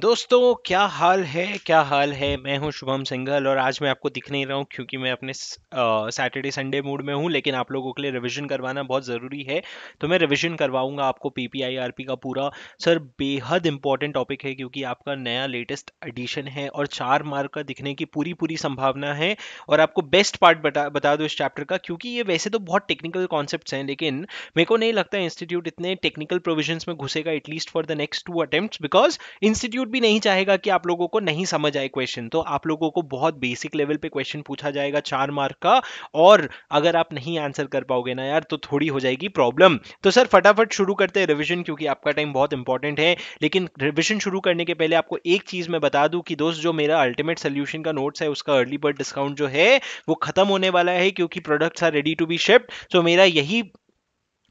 दोस्तों क्या हाल है क्या हाल है मैं हूं शुभम सिंघल और आज मैं आपको दिख नहीं रहा हूं क्योंकि मैं अपने सैटरडे संडे मूड में हूं लेकिन आप लोगों के लिए रिवीजन करवाना बहुत ज़रूरी है तो मैं रिवीजन करवाऊंगा आपको P P I R P का पूरा सर बेहद इंपॉर्टेंट टॉपिक है क्योंकि आपका नया लेटेस्ट एडिशन है और चार मार्क का दिखने की पूरी पूरी संभावना है और आपको बेस्ट पार्ट बता बता दो इस चैप्टर का क्योंकि ये वैसे तो बहुत टेक्निकल कॉन्सेप्ट हैं लेकिन मेरे को नहीं लगता इंस्टीट्यूट इतने टेक्निकल प्रोविजन में घुसेगा at least for the next two attempt because institute बिल्कुल भी नहीं चाहेगा कि आप लोगों को नहीं समझ आए क्वेश्चन तो आप लोगों को बहुत बेसिक लेवल पे क्वेश्चन पूछा जाएगा चार मार्क का और अगर आप नहीं आंसर कर पाओगे ना यार तो थोड़ी हो जाएगी प्रॉब्लम तो सर फटाफट शुरू करते हैं रिविजन क्योंकि आपका टाइम बहुत इंपॉर्टेंट है लेकिन रिविजन शुरू करने के पहले आपको एक चीज मैं बता दूं कि दोस्त जो मेरा अल्टीमेट सोल्यूशन का नोट्स है उसका अर्ली बर्ड डिस्काउंट जो है वो खत्म होने वाला है क्योंकि products are ready to be shift so मेरा यही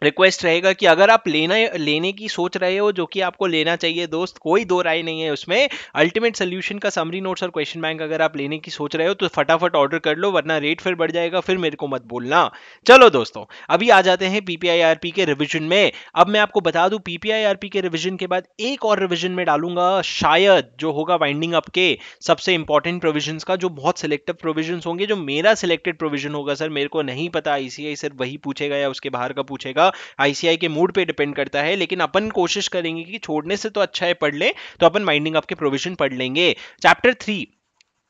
रिक्वेस्ट रहेगा कि अगर आप लेना लेने की सोच रहे हो जो कि आपको लेना चाहिए दोस्त कोई दो राय नहीं है उसमें अल्टीमेट सोल्यूशन का समरी नोट्स और क्वेश्चन बैंक अगर आप लेने की सोच रहे हो तो फटाफट ऑर्डर कर लो वरना रेट फिर बढ़ जाएगा फिर मेरे को मत बोलना चलो दोस्तों अभी आ जाते हैं पीपीआईआरपी के रिविजन में अब मैं आपको बता दू पीपीआईआरपी के रिविजन के बाद एक और रिविजन में डालूंगा शायद जो होगा वाइंडिंग अप के सबसे इंपॉर्टेंट प्रोविजन का जो बहुत सिलेक्टिव प्रोविजन होंगे जो मेरा सिलेक्टेड प्रोविजन होगा सर मेरे को नहीं पता आईसीआई सिर्फ वही पूछेगा या उसके बाहर का पूछेगा पूरा आईसीआई के मूड पे डिपेंड करता है लेकिन अपन कोशिश करेंगे कि छोड़ने से तो अच्छा है पढ़ ले तो अपन माइंडिंग अप के प्रोविजन पढ़ लेंगे चैप्टर थ्री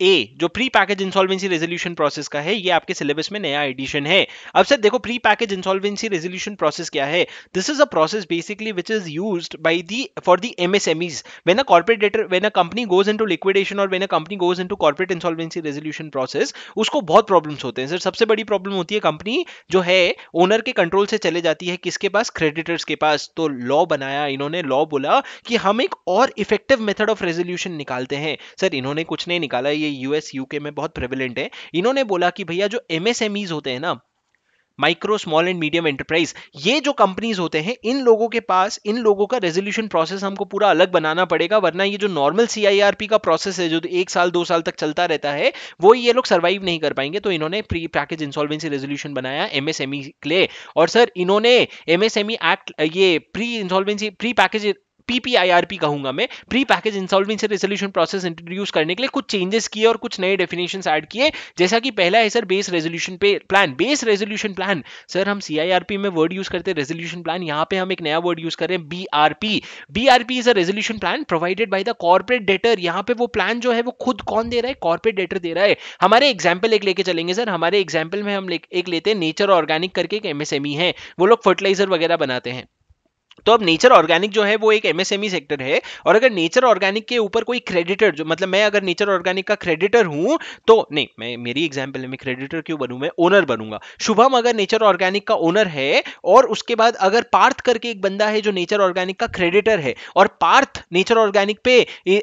ए जो pre package insolvency resolution process का है ये आपके सिलेबस में नया एडिशन है अब सर देखो pre package insolvency resolution process क्या है this is a process basically which is use by the for the MSMEs when a corporate when a company goes into liquidation और when a company goes into corporate insolvency resolution process उसको बहुत problems होते हैं sir सबसे बड़ी problem होती है company जो है ओनर के कंट्रोल से चले जाती है किसके पास क्रेडिटर्स के पास तो लॉ बनाया इन्होंने लॉ बोला कि हम एक और इफेक्टिव मेथड ऑफ रेजोल्यूशन निकालते हैं सर इन्होंने कुछ नहीं निकाला ये ये यूएस यूके में बहुत प्रेविलेंट है इन्होंने बोला कि भैया जो एमएसएमईज होते हैं ना micro small and medium enterprise ये जो कंपनीज होते हैं इन लोगों के पास इन लोगों का रेजोल्यूशन प्रोसेस हमको पूरा अलग बनाना पड़ेगा वरना ये जो नॉर्मल सीआईआरपी का प्रोसेस है जो तो एक साल दो साल तक चलता रहता है वो ये लोग सर्वाइव नहीं कर पाएंगे तो इन्होंने प्री पैकेज इंसॉल्वेंसी रेजोल्यूशन बनाया एमएसएमई e के लिए और सर इन्होंने एमएसएमई एक्ट e ये pre insolvency pre package PPIRP कहूंगा मैं pre package insolvency resolution process introduce करने के लिए कुछ चेंजेस किए और कुछ नए डेफिनेशन ऐड किए जैसा कि पहला है सर बेस रेजोल्यूशन पे plan base resolution plan sir हम सीआईआरपी में वर्ड यूज करते हैं रेजोल्यूशन प्लान यहाँ पे हम एक नया वर्ड यूज कर रहे हैं BRP BRP is a resolution plan provided by the corporate debtor यहाँ पे वो प्लान जो है वो खुद कौन दे रहा है कॉर्पोरेट डेटर दे रहा है हमारे एग्जाम्पल एक लेके चलेंगे सर हमारे एग्जाम्पल में हम एक लेते हैं नेचर ऑर्गेनिक करके एक एमएसएमई e है वो लोग फर्टिलाइजर वगैरह बनाते हैं तो अब नेचर ऑर्गेनिक जो है वो एक एमएसएमई सेक्टर e है और अगर नेचर ऑर्गेनिक के ऊपर कोई क्रेडिटर जो मतलब मैं अगर नेचर ऑर्गेनिक का क्रेडिटर हूं तो नहीं मैं मेरी एग्जाम्पल है मैं क्रेडिटर क्यों बनू मैं ओनर बनूंगा शुभम अगर नेचर ऑर्गेनिक का ओनर है और उसके बाद अगर पार्थ करके एक बंदा है जो नेचर ऑर्गेनिक का क्रेडिटर है और पार्थ नेचर ऑर्गेनिक पे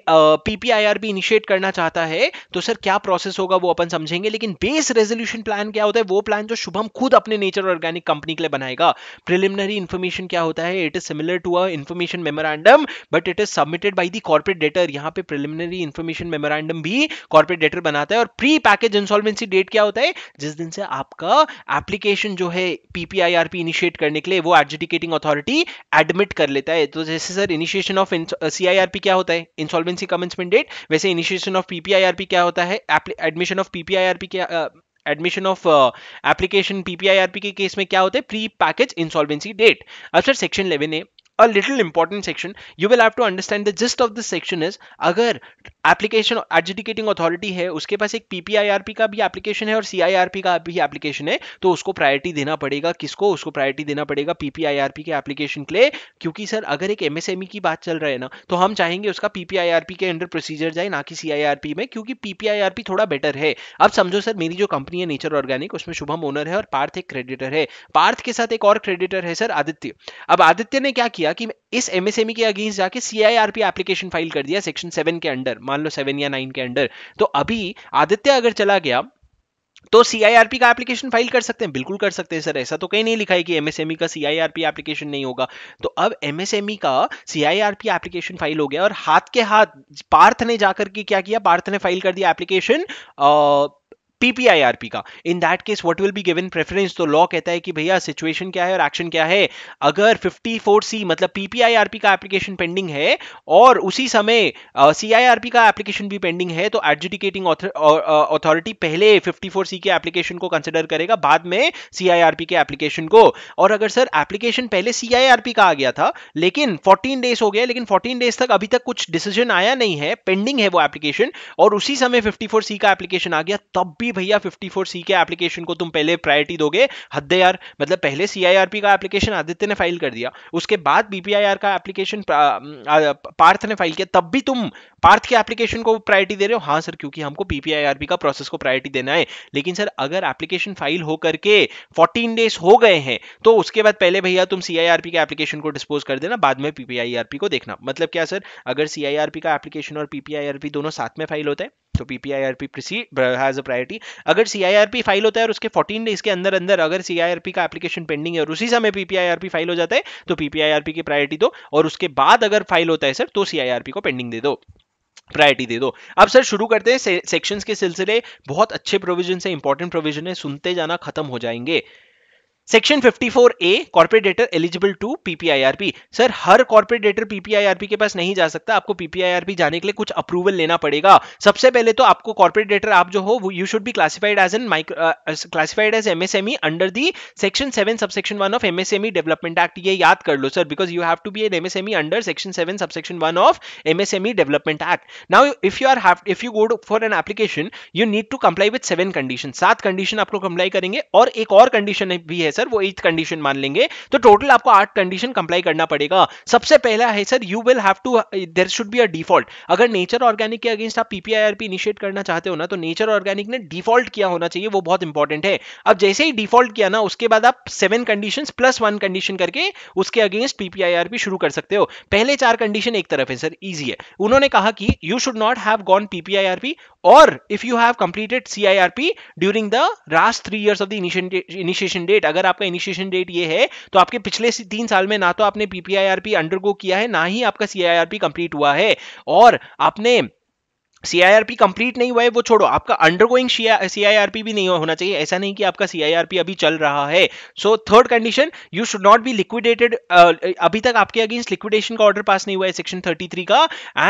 पीपीआईआरबी इनिशिएट करना चाहता है तो सर क्या प्रोसेस होगा वो अपन समझेंगे लेकिन बेस रेजोल्यूशन प्लान क्या होता है वो प्लान जो शुभम खुद अपने नेचर ऑर्गेनिक कंपनी के लिए बनाएगा प्रिलिमिनरी इंफॉर्मेशन क्या होता है it is similar to a information memorandum but it is submitted by the corporate debtor यहाँ पे प्रिलिमिनरी इन्फॉर्मेशन मेमोरेंडम भी कॉर्पोरेट डेटर बनाता है और प्री पैकेज इंसॉल्वेंसी डेट क्या होता है जिस दिन से आपका एप्लीकेशन जो है पीपीआईआरपी इनिशिएट करने के लिए वो एडजुडिकेटिंग अथॉरिटी एडमिट कर लेता है तो जैसे सर इनिशिएशन ऑफ सीआईआरपी क्या होता है इंसॉल्वेंसी कमेंसमेंट डेट वैसे इनिशिएशन ऑफ पीपीआईआरपी क्या होता है एडमिशन ऑफ पीपीआईआरपी क्या uh, admission of application PPIRP के केस में क्या होते हैं प्री पैकेज इंसॉल्वेंसी डेट अब sir section eleven A a little important section you will have to understand the gist of the section is अगर application adjudicating authority है उसके पास एक पीपीआईआरपी का भी एप्लीकेशन है और सीआईआरपी का भी एप्लीकेशन है तो उसको प्रायोरिटी देना पड़ेगा किसको उसको प्रायोरिटी देना पड़ेगा पीपीआईआरपी के एप्लीकेशन के लिए क्योंकि सर अगर एक एमएसएमई e की बात चल रहा है ना तो हम चाहेंगे उसका पीपीआईआरपी के अंडर प्रोसीजर जाए ना कि सीआईआरपी में क्योंकि पीपीआईआरपी थोड़ा बेटर है अब समझो सर मेरी जो कंपनी है नेचर ऑर्गेनिक उसमें शुभम ओनर है और पार्थ एक क्रेडिटर है पार्थ के साथ एक और क्रेडिटर है सर आदित्य अब आदित्य ने क्या किया कि इस एमएसएमई e के अगेंस्ट जाके सीआईआरपी एप्लीकेशन फाइल कर दिया सेक्शन सेवन के अंडर मान लो सेवन या नाइन के अंडर तो अभी आदित्य अगर चला गया तो सीआईआरपी का एप्लीकेशन फाइल कर सकते हैं बिल्कुल कर सकते हैं सर ऐसा तो कहीं नहीं लिखा है कि एमएसएमई e का सीआईआरपी एप्लीकेशन नहीं होगा तो अब एमएसएमई e का सीआईआरपी एप्लीकेशन फाइल हो गया और हाथ के हाथ पार्थ ने जाकर के क्या किया पार्थ ने फाइल कर दिया एप्लीकेशन पीपीआईआरपी का in that case what will be given preference तो लॉ कहता है कि भैया सिचुएशन क्या है और एक्शन क्या है अगर 54 सी मतलब पीपीआईआरपी का एप्लीकेशन पेंडिंग है और उसी समय सीआईआरपी uh, का एप्लीकेशन भी पेंडिंग है तो एडजुडिकेटिंग अथॉरिटी पहले 54 सी के एप्लीकेशन को कंसिडर करेगा बाद में सीआईआरपी के एप्लीकेशन को और अगर सर एप्लीकेशन पहले सीआईआरपी का आ गया था लेकिन 14 डेज हो गया लेकिन 14 डेज तक अभी तक कुछ डिसीजन आया नहीं है पेंडिंग है वो एप्लीकेशन और उसी समय 54 सी का एप्लीकेशन आ गया तब भी कि भैया 54C के एप्लीकेशन को तुम पहले प्रायोरिटी दोगे हद्दे यार मतलब पहले सीआईआरपी का एप्लीकेशन आदित्य ने फाइल कर दिया उसके बाद बीपीआईआर का एप्लीकेशन पार्थ ने फाइल किया तब भी तुम पार्थ के एप्लीकेशन को प्रायोरिटी दे रहे हो हाँ सर क्योंकि हमको बीपीआईआरपी का प्रोसेस को प्रायोरिटी देना है लेकिन सर अगर एप्लीकेशन फाइल हो करके 14 डेज हो गए हैं तो उसके बाद पहले भैया तुम सीआईआरपी के एप्लीकेशन को डिस्पोज कर देना बाद में पीपीआईआरपी को देखना मतलब क्या सर अगर सीआईआरपी का एप्लीकेशन और पीपीआईआरपी दोनों साथ में फाइल होता है तो पीपीआईआरपी हैज अ प्रायोरिटी अगर सीआईआरपी फाइल होता है और उसके 14 डेज के अंदर अंदर अगर सीआईआरपी का एप्लीकेशन पेंडिंग है और उसी समय पीपीआईआरपी फाइल हो जाता है तो पीपीआईआरपी की प्रायोरिटी दो और उसके बाद अगर फाइल होता है सर तो सीआईआरपी को पेंडिंग दे दो प्रायोरिटी दे दो अब सर शुरू करते हैं सेक्शंस के सिलसिले बहुत अच्छे प्रोविजन है इंपॉर्टेंट प्रोविजन है सुनते जाना खत्म हो जाएंगे section 54 A corporate debtor eligible to PPIRP sir हर कॉर्पोरेट डेटर पीपीआईआरपी के पास नहीं जा सकता आपको पीपीआईआरपी जाने के लिए कुछ अप्रूवल लेना पड़ेगा सबसे पहले तो आपको कॉर्पोरेट डेटर आप जो हो you should be classified as an classified as MSME under the section seven subsection one of MSME development act ये याद कर लो sir because you have to be an MSME under section seven subsection one of MSME development act now if you are if you go for an application you need to comply with seven condition सात condition आपको comply करेंगे और एक और condition भी है है sir वो एथ कंडीशन मान लेंगे तो टोटल आपको आठ कंडीशन कंप्लाई करना पड़ेगा सबसे पहला है sir you will have to there should be a default अगर नेचर ऑर्गेनिक के अगेंस्ट आप पीपीआईआरपी इनिशिएट करना चाहते हो ना तो नेचर ऑर्गेनिक ने डिफॉल्ट किया होना चाहिए वो बहुत इंपॉर्टेंट है अब जैसे ही डिफॉल्ट किया ना उसके बाद आप seven condition plus one condition करके उसके अगेंस्ट पीपीआईआरपी शुरू कर सकते हो पहले चार कंडीशन एक तरफ है सर ईजी है उन्होंने कहा कि you should not have gone PPIRP or if you have completed CIRP during the last three years of the initiation date अगर आपका initiation date ये है तो आपके पिछले तीन साल में ना तो आपने PPIRP undergo किया है ना ही आपका CIRP complete हुआ है और आपने सीआईआरपी कंप्लीट नहीं हुआ है वो छोड़ो आपका अंडरगोइंग सीआईआरपी भी नहीं होना चाहिए ऐसा नहीं कि आपका सीआईआरपी अभी चल रहा है so third condition you should not be liquidated अभी तक आपके अगेंस्ट लिक्विडेशन का ऑर्डर पास नहीं हुआ है सेक्शन 33 का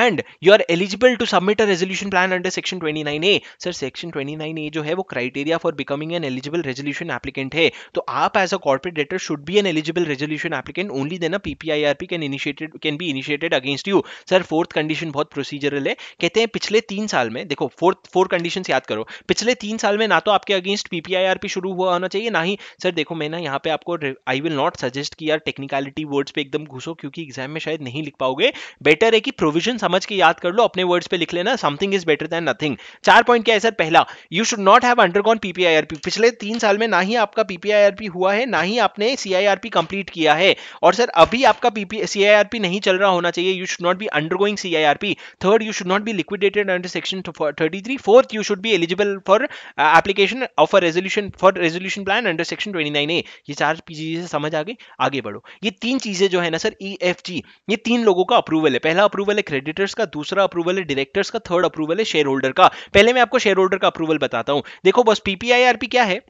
and you are eligible to submit a resolution plan under section twenty nine A sir section twenty nine A जो है वो criteria for becoming an eligible resolution applicant है तो आप as a corporate debtor should be an eligible resolution applicant only a पीपीआईआरपी can initiated can be initiated against you sir fourth condition बहुत procedural है कहते हैं पिछले तीन साल में देखो फोर फोर कंडीशन याद करो पिछले तीन साल में ना तो आपके अगेंस्ट पीपीआईआरपी शुरू हुआ होना चाहिए ना ही सर देखो मैं ना यहाँ पे आपको आई विल नॉट सजेस्ट कि यार टेक्निकलिटी वर्ड्स पे एकदम घुसो क्योंकि एग्जाम में शायद नहीं लिख पाओगे बेटर है कि प्रोविजन समझ के याद कर लो अपने वर्ड्स पे लिख लेना something is better than nothing चार पॉइंट क्या है सर पहला you should not have undergone PPIRP पिछले तीन साल में ना ही आपका पीपीआईआरपी हुआ है ना ही आपने सीआईआरपी कंप्लीट किया है और सर अभी आपका सीआईआरपी नहीं चल रहा होना चाहिए you should not be undergoing CIRP third you should not be liquidated under section 33 fourth you should be eligible for uh, application of a resolution for resolution plan under section 29a ये चार चीजें समझ आ गई आगे बढ़ो ये तीन चीजें जो है ना सर ई एफ जी ये तीन लोगों का अप्रूवल है पहला अप्रूवल है क्रेडिटर्स का दूसरा अप्रूवल है डायरेक्टर्स का थर्ड अप्रूवल है शेयर होल्डर का पहले मैं आपको शेयर होल्डर का अप्रूवल बताता हूँ देखो बस पीपीआईआरपी क्या है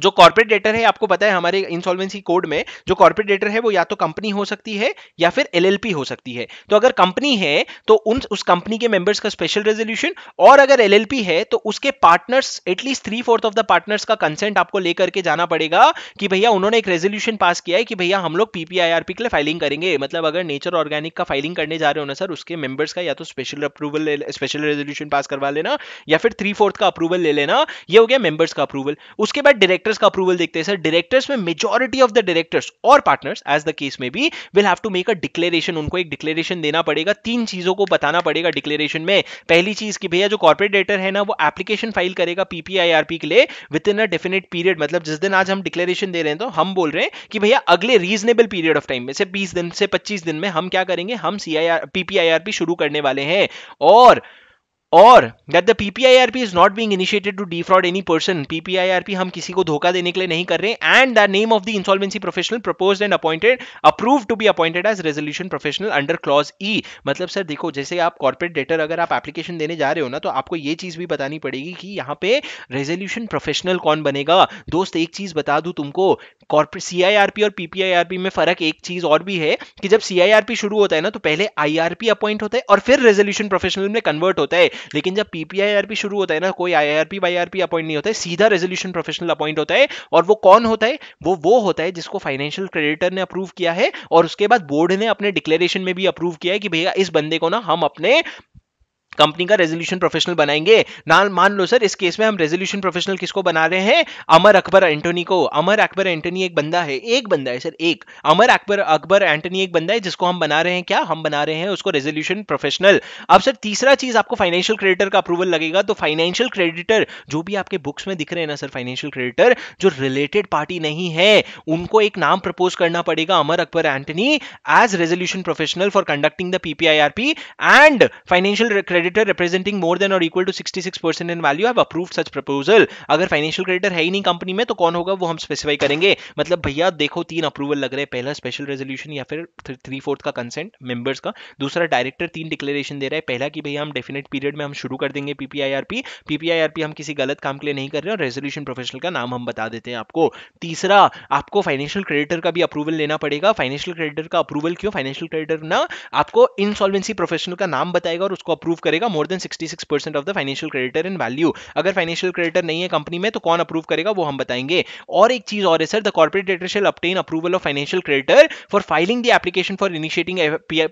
जो कॉर्पोरेट डेटर है आपको पता है हमारे इंसॉल्वेंसी कोड में जो कॉर्पोरेट डेटर है वो या तो कंपनी हो सकती है या फिर एलएलपी हो सकती है तो अगर कंपनी है तो उन उस कंपनी के मेंबर्स का स्पेशल रेजोल्यूशन और अगर एलएलपी है तो उसके partners at least three fourth of the partners का कंसेंट आपको लेकर के जाना पड़ेगा कि भैया उन्होंने एक रेजोल्यूशन पास किया है कि भैया हम लोग पीपीआईआरपी के लिए फाइलिंग करेंगे मतलब अगर नेचर ऑर्गेनिक का फाइलिंग करने जा रहे हो ना सर उसके मेंबर्स का या तो special approval special resolution pass करवा लेना या फिर थ्री फोर्थ का अप्रूवल ले लेना ये हो गया मेंबर्स का अप्रूवल उसके बाद डायरेक्ट डायरेक्टर्स का अप्रूवल देखते हैं सर डायरेक्टर्स में मेजोरिटी ऑफ द डायरेक्टर्स और पार्टनर्स एज द केस में भी will have to make a declaration उनको एक डिक्लेरेशन देना पड़ेगा तीन चीजों को बताना पड़ेगा डिक्लेरेशन में पहली चीज की भैया जो कॉर्पोरेट डायरेक्टर है ना वो एप्लीकेशन फाइल करेगा पीपीआईआरपी के लिए within a definite period मतलब जिस दिन आज हम डिक्लेरेशन दे रहे हैं तो हम बोल रहे हैं कि भैया अगले रीजनेबल पीरियड ऑफ टाइम में से बीस दिन से पच्चीस दिन में हम क्या करेंगे हम सीआईआर पीपीआईआरपी शुरू करने वाले हैं और और that the PPIRP is not being initiated to defraud any person PPIRP हम किसी को धोखा देने के लिए नहीं कर रहे and the name of the insolvency professional propose and appointed approve to be appointed as resolution professional under clause E मतलब सर देखो जैसे आप कॉर्पोरेट डेटर अगर आप एप्लीकेशन देने जा रहे हो ना तो आपको ये चीज भी बतानी पड़ेगी कि यहाँ पे रेजोल्यूशन प्रोफेशनल कौन बनेगा दोस्त एक चीज बता दू तुमको कॉर्पोरेट सीआईआरपी और पीपीआईआरपी में फर्क एक चीज और भी है कि जब सीआईआरपी शुरू होता है ना तो पहले आईआरपी अपॉइंट होता है और फिर रेजोल्यूशन प्रोफेशनल में कन्वर्ट होता है लेकिन जब पीपीआईआरपी शुरू होता है ना कोई आईआरपी वाईआरपी अपॉइंट नहीं होता है सीधा रेजोल्यूशन प्रोफेशनल अपॉइंट होता है और वो कौन होता है वो वो होता है जिसको फाइनेंशियल क्रेडिटर ने अप्रूव किया है और उसके बाद बोर्ड ने अपने डिक्लेरेशन में भी अप्रूव किया है कि भैया इस बंदे को ना हम अपने कंपनी का रेजोल्यूशन प्रोफेशनल बनाएंगे ना मान लो सर इस केस में हम रेजोल्यूशन प्रोफेशनल किसको बना रहे हैं अमर अकबर एंटोनी को अमर अकबर एंटोनी एक बंदा है एक बंदा है सर एक अमर अकबर अकबर एंटोनी एक बंदा है जिसको हम बना रहे हैं क्या हम बना रहे हैं उसको रेजोल्यूशन प्रोफेशनल अब सर तीसरा चीज आपको फाइनेंशियल क्रेडिटर का अप्रूवल लगेगा तो फाइनेंशियल क्रेडिटर जो भी आपके बुक्स में दिख रहे हैं ना सर फाइनेंशियल क्रेडिटर जो रिलेटेड पार्टी नहीं है उनको एक नाम प्रपोज करना पड़ेगा Amar Akbar Anthony as resolution professional for conducting the PPIRP and financial creditor representing more than or equal to 66% in value have approved such proposal अगर फाइनेंशियल क्रेडिटर है ही नहीं कंपनी में तो कौन होगा वो हम स्पेसिफाई करेंगे मतलब भैया देखो तीन अप्रूवल लग रहे हैं पहला स्पेशल रेजोल्यूशन या फिर थ्री फोर्थ का कंसेंट मेंबर्स का दूसरा डायरेक्टर तीन डिक्लेरेशन दे रहा है पहला कि भैया हम डेफिनेट पीरियड में हम शुरू कर देंगे पीपीआईआरपी पीपीआईआरपी हम किसी गलत काम के लिए नहीं कर रहे और रेजोल्यूशन प्रोफेशनल का नाम हम बता देते हैं आपको तीसरा आपको फाइनेंशियल क्रेडिटर का भी अप्रूवल लेना पड़ेगा फाइनेंशियल क्रेडिटर का अप्रूवल क्यों फाइनेंशियल क्रेडिटर ना आपको इंसॉल्वेंसी प्रोफेशनल का नाम बताएगा और उसको अप्रूव करेगा करेगा more than 66 percent of the financial creditor in value अगर फाइनेंशियल क्रेडिटर नहीं है कंपनी में तो कौन अप्रूव करेगा वो हम बताएंगे और एक चीज और है sir the corporate debtor shall obtain approval of financial creditor for filing the application for initiating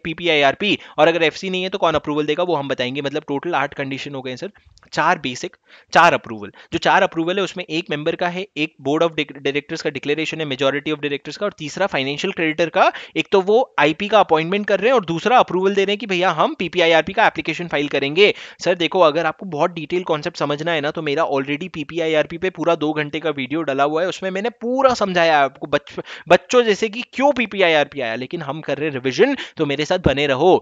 PPIRP और अगर एफ नहीं है तो कौन अप्रूवल देगा वो हम बताएंगे मतलब टोटल आठ कंडीशन हो गए सर चार बेसिक चार अप्रूवल जो चार अप्रूवल है उसमें एक मेंबर का है एक बोर्ड ऑफ डायरेक्टर्स का डिक्लेरेशन है मेजोरिटी ऑफ डायरेक्टर्स का और तीसरा फाइनेंशियल क्रेडिटर का एक तो वो आईपी का अपॉइंटमेंट कर रहे हैं और दूसरा अप्रूवल दे रहे हैं कि भैया हम पीपीआईआरपी का एप्लीकेशन फाइल करेंगे सर देखो अगर आपको बहुत डिटेल कॉन्सेप्ट समझना है ना तो मेरा ऑलरेडी पीपीआईआरपी पे पूरा दो घंटे का वीडियो डला हुआ है उसमें मैंने पूरा समझाया आपको बच्चों जैसे कि क्यों पीपीआईआरपी आया लेकिन हम कर रहे रिविजन तो मेरे साथ बने रहो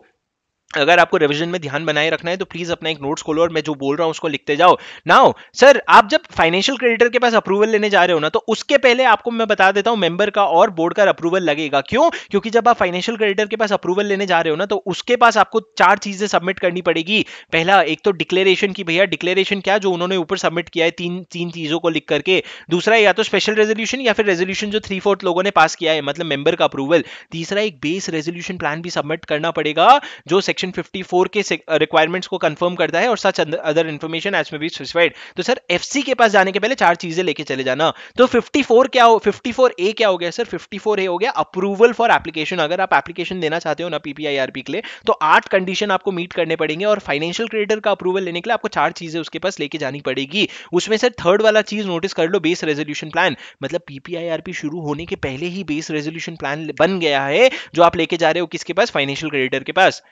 अगर आपको रिवीजन में ध्यान बनाए रखना है तो प्लीज अपना एक नोट्स खोलो और मैं जो बोल रहा हूँ उसको लिखते जाओ नाउ सर आप जब फाइनेंशियल क्रेडिटर के पास अप्रूवल लेने जा रहे हो ना तो उसके पहले आपको मैं बता देता हूँ मेंबर का और बोर्ड का अप्रूवल लगेगा क्यों क्योंकि जब आप फाइनेंशियल क्रेडिटर के पास अप्रूवल लेने जा रहे हो ना तो उसके पास आपको चार चीजें सबमिट करनी पड़ेगी पहला एक तो डिक्लेरेशन की भैया डिक्लेरेशन क्या जो उन्होंने ऊपर सबमिट किया है तीन तीन चीजों को लिख करके दूसरा या तो स्पेशल रेजोल्यूशन या फिर रेजोल्यूशन जो थ्री फोर्थ लोगों ने पास किया है मतलब मेंबर का अप्रूवल तीसरा एक बेस रेजोल्यूशन प्लान भी सबमिट करना पड़ेगा जो सेक्शन 54 के रिक्वायरमेंट्स uh, को कंफर्म करता है और such other information as may be specified तो सर एफ के पास जाने के पहले चार चीजें लेके चले जाना तो 54 क्या हो 54 ए क्या हो गया सर 54 ए हो गया अप्रूवल फॉर एप्लीकेशन अगर आप एप्लीकेशन देना चाहते हो ना पीपीआईआरपी के लिए तो आठ कंडीशन आपको मीट करने पड़ेंगे और फाइनेंशियल क्रेडिटर का अप्रूवल लेने के लिए आपको चार चीजें उसके पास लेके जानी पड़ेगी उसमें सर थर्ड वाला चीज नोटिस कर लो बेस रेजोल्यूशन प्लान मतलब पीपीआईआरपी शुरू होने के पहले ही बेस रेजोल्यूशन प्लान बन गया है जो आप लेके जा रहे हो किसके पास फाइनेंशियल क्रेडिटर के पास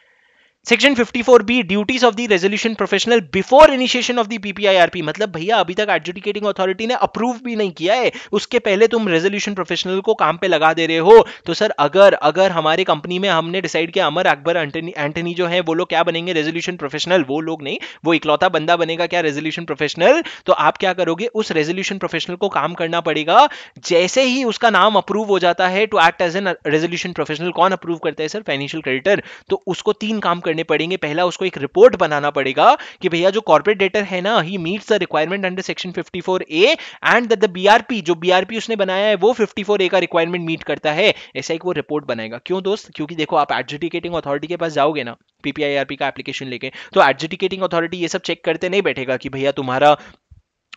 section 54 B duties of the resolution professional before initiation of the PPIRP मतलब भैया अभी तक एडजुडिकेटिंग अथॉरिटी ने अप्रूव भी नहीं किया है उसके पहले तुम रेजोल्यूशन प्रोफेशनल को काम पे लगा दे रहे हो तो सर अगर अगर हमारे कंपनी में हमने डिसाइड किया अमर अकबर एंटनी जो है वो लोग क्या बनेंगे रेजोल्यूशन प्रोफेशनल वो लोग नहीं वो इकलौता बंदा बनेगा क्या रेजोल्यूशन प्रोफेशनल तो आप क्या करोगे उस रेजोल्यूशन प्रोफेशनल को काम करना पड़ेगा जैसे ही उसका नाम अप्रूव हो जाता है to act as an resolution professional कौन अप्रूव करता है सर फाइनेंशियल क्रेडिटर तो उसको तीन काम करना करने पड़ेंगे पहला उसको एक रिपोर्ट बनाना पड़ेगा कि भैया जो कॉर्पोरेट डेटर है ना he meets the requirement under section 54 A and the BRP जो बीआरपी उसने बनाया है वो 54 ए का रिक्वायरमेंट मीट करता है ऐसा एक वो रिपोर्ट बनाएगा क्यों दोस्त क्योंकि देखो आप एडजुडिकेटिंग अथॉरिटी के पास जाओगे ना पीपीआईआरपी का एप्लीकेशन लेके तो एडजुडिकेटिंग अथॉरिटी ये सब चेक करते नहीं बैठेगा कि भैया तुम्हारा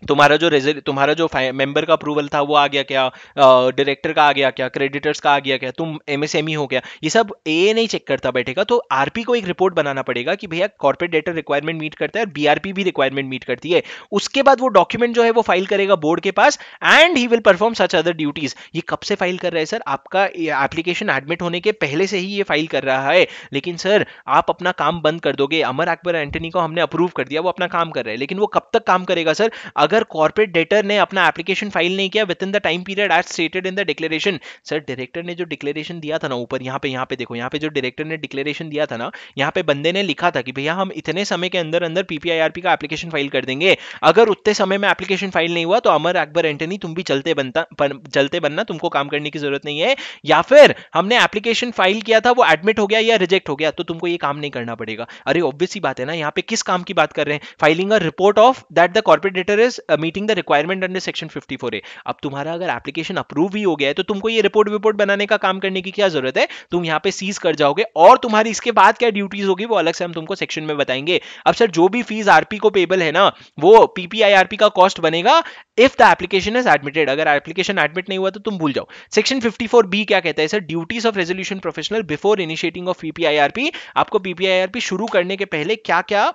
तुम्हारा जो रेजल तुम्हारा जो मेंबर का अप्रूवल था वो आ गया क्या डायरेक्टर का आ गया क्या क्रेडिटर्स का आ गया क्या तुम एमएसएमई e हो गया ये सब ए नहीं चेक करता बैठेगा तो आरपी को एक रिपोर्ट बनाना पड़ेगा कि भैया कॉर्पोरेट डेटर रिक्वायरमेंट मीट करता है और बीआरपी भी रिक्वायरमेंट मीट करती है उसके बाद वो डॉक्यूमेंट जो है वो फाइल करेगा बोर्ड के पास and he will perform such other duties ये कब से फाइल कर रहे हैं सर आपका एप्लीकेशन एडमिट होने के पहले से ही ये फाइल कर रहा है लेकिन सर आप अपना काम बंद कर दोगे अमर अकबर एंटनी को हमने अप्रूव कर दिया वो अपना काम कर रहे हैं लेकिन वो कब तक काम करेगा सर अगर कॉर्पोरेट डेटर ने अपना एप्लीकेशन फाइल नहीं किया within the time period as stated in the declaration sir director ने जो डिक्लेरेशन दिया था ना ऊपर यहाँ पे यहाँ पे देखो यहाँ पे जो डायरेक्टर ने डिक्लेरेशन दिया था ना यहाँ पे बंदे ने लिखा था कि भैया हम इतने समय के अंदर अंदर पीपीआईआरपी का एप्लीकेशन फाइल कर देंगे अगर उतने समय में एप्लीकेशन फाइल नहीं हुआ तो अमर अकबर एंटनी तुम भी चलते बनता चलते बनना तुमको काम करने की जरूरत नहीं है या फिर हमने एप्लीकेशन फाइल किया था वो एडमिट हो गया या रिजेक्ट हो गया तो तुमको ये काम नहीं करना पड़ेगा अरे ऑब्वियस बात है ना यहाँ पे किस काम की बात कर रहे हैं filing a report of that the corporator is meeting the requirement under section A अब तुम्हारा अगर एप्लीकेशन अप्रूव भी हो गया है तो तुमको ये रिपोर्ट विपोर्ट बनाने का काम करने की क्या जरूरत है तुम यहाँ पे सीज कर जाओगे और तुम्हारी इसके बाद क्या ड्यूटीज होगी वो अलग से हम तुमको सेक्शन में बताएंगे अब सर जो भी फीस आरपी को पेबल है ना वो पीपीआईआरपी का कॉस्ट बनेगा if the application is admitted अगर एप्लीकेशन एडमिट नहीं हुआ तो तुम भूल जाओ सेक्शन 54B क्या कहता है सर duties of resolution professional before initiating of PPIRP आपको पीपीआईआरपी शुरू करने के पहले क्या क्या